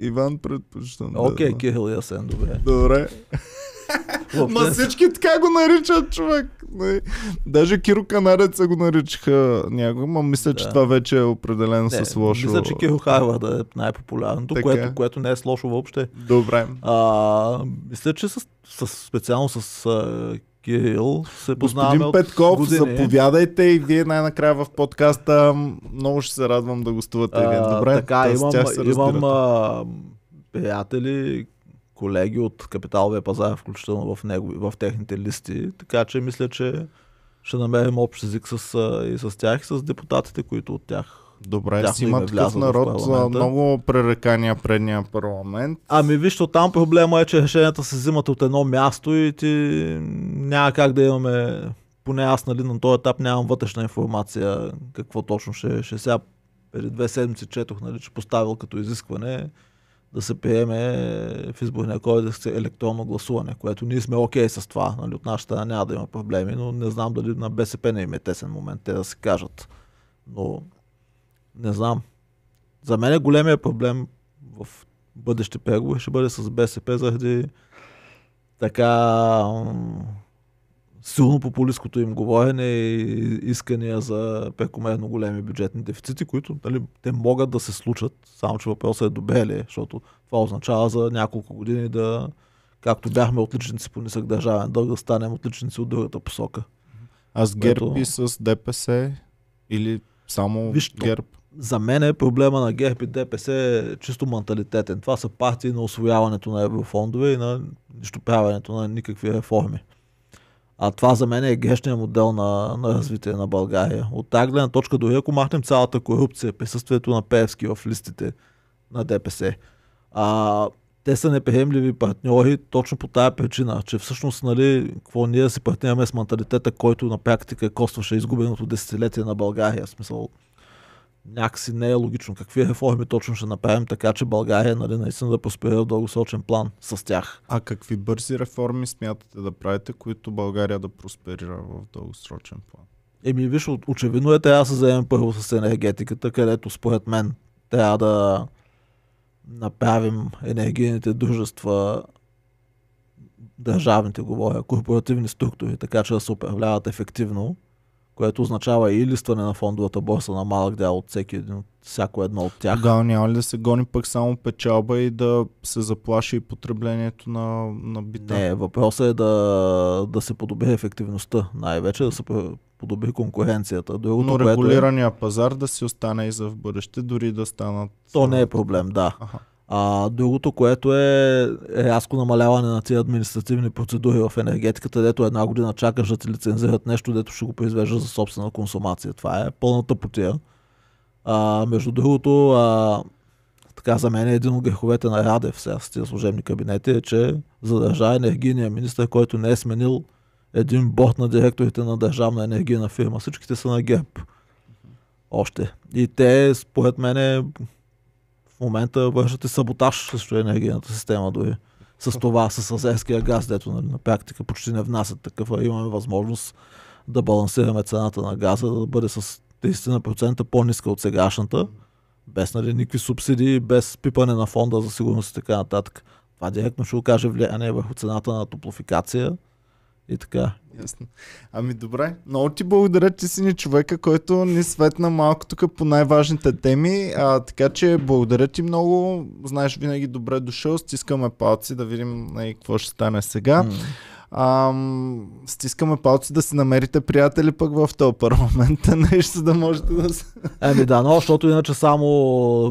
Иван предпочитам. Окей, okay, да, Кихил Ясен, добре. Добре. Ма всички така го наричат, човек. Нали? Даже Киро Канареца го наричаха някой, но мисля, че това вече е определено не, с лошо. Мисля, че Киро да е най-популярното, което, което не е с лошо въобще. Добре. А, мисля, че с, с, специално с а, Кирил се познаваме Господин Петков, заповядайте и вие най-накрая в подкаста. Много ще се радвам да гостувате. А, Добре, така, имам, имам а, приятели, колеги от капиталовия пазар, включително в, него, в техните листи. Така че мисля, че ще намерим общ език с, и с тях и с депутатите, които от тях Добре, си има такъв народ за много пререкания предния парламент. Ами вижте, там проблема е, че решенията се взимат от едно място и ти няма как да имаме, поне аз нали, на този етап нямам вътрешна информация какво точно ще, ще сега. Преди две седмици четох, нали, че поставил като изискване да се приеме в изборния кодекс електронно гласуване, което ние сме окей okay с това. Нали, от нашата няма да има проблеми, но не знам дали на БСП не им е тесен момент те да се кажат. Но не знам. За мен е големия проблем в бъдещи преговори ще бъде с БСП заради така силно популистското им говорене и искания за прекомерно големи бюджетни дефицити, които нали, те могат да се случат, само че въпросът е добели, защото това означава за няколко години да, както бяхме отличници по нисък държавен дълг, да станем отличници от другата посока. А с ГЕРБ което... и с ДПС или само Виж, ГЕРБ? За мен е проблема на ГЕРБ и ДПС е чисто менталитетен. Това са партии на освояването на еврофондове и на нищо правенето на никакви реформи. А това за мен е грешният модел на, на развитие на България. От тази гледна точка, дори ако махнем цялата корупция, присъствието на Певски в листите на ДПС, а, те са неприемливи партньори точно по тая причина, че всъщност, нали, какво ние си партнираме с менталитета, който на практика костваше изгубеното десетилетие на България. В смисъл, някакси не е логично. Какви реформи точно ще направим така, че България нали, наистина да просперира в дългосрочен план с тях? А какви бързи реформи смятате да правите, които България да просперира в дългосрочен план? Еми, виж, очевидно е трябва да се заемем първо с енергетиката, където според мен трябва да направим енергийните дружества държавните, говоря, корпоративни структури, така че да се управляват ефективно което означава и листване на фондовата борса на малък дял от всеки един, от всяко едно от тях. Да, няма ли да се гони пък само печалба и да се заплаши и потреблението на, на бита? Не, въпросът е да, да се подобри ефективността, най-вече да се подобри конкуренцията. Другото, Но е- регулирания е... пазар да си остане и за в бъдеще, дори да станат... То не е проблем, да. Аха. А, другото, което е, е рязко намаляване на тези административни процедури в енергетиката, дето една година чакаш да ти лицензират нещо, дето ще го произвежда за собствена консумация. Това е пълната потия. А, между другото, а, така за мен е един от греховете на Радев сега с тези служебни кабинети е, че задържа енергийния министр, който не е сменил един борт на директорите на държавна енергийна фирма. Всичките са на ГЕРБ. Още. И те, според мен, в момента вършате саботаж срещу енергийната система дори. С това, с азерския газ, дето на, нали, на практика почти не внасят такъв, а имаме възможност да балансираме цената на газа, да бъде с 30% по-ниска от сегашната, без нали, никакви субсидии, без пипане на фонда за сигурност и така нататък. Това директно ще окаже влияние върху цената на топлофикация и така. Ясно. Ами добре, много ти благодаря, че си ни човека, който ни светна малко тук по най-важните теми. А, така че благодаря ти много. Знаеш, винаги добре дошъл. Стискаме палци да видим нали, какво ще стане сега. Mm. Ам, стискаме палци да си намерите приятели пък в този парламент, нещо да можете да се... Еми да, но защото иначе само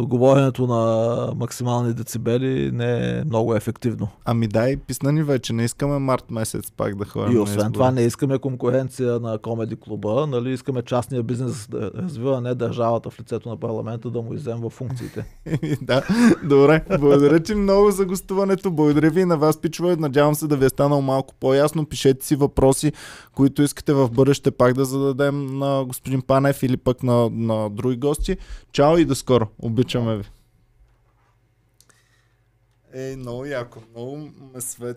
говоренето на максимални децибели не е много ефективно. Ами да, и писна ни вече, не искаме март месец пак да ходим. И освен това не искаме конкуренция на комеди клуба, нали, искаме частния бизнес да развива, не държавата в лицето на парламента да му иземва функциите. да, добре. Благодаря ти много за гостуването. Благодаря ви и на вас, пичове. Надявам се да ви е станал малко по по-ясно. Пишете си въпроси, които искате в бъдеще пак да зададем на господин Панев или пък на, на други гости. Чао и до скоро. Обичаме ви. Ей, много яко. Много ме свет.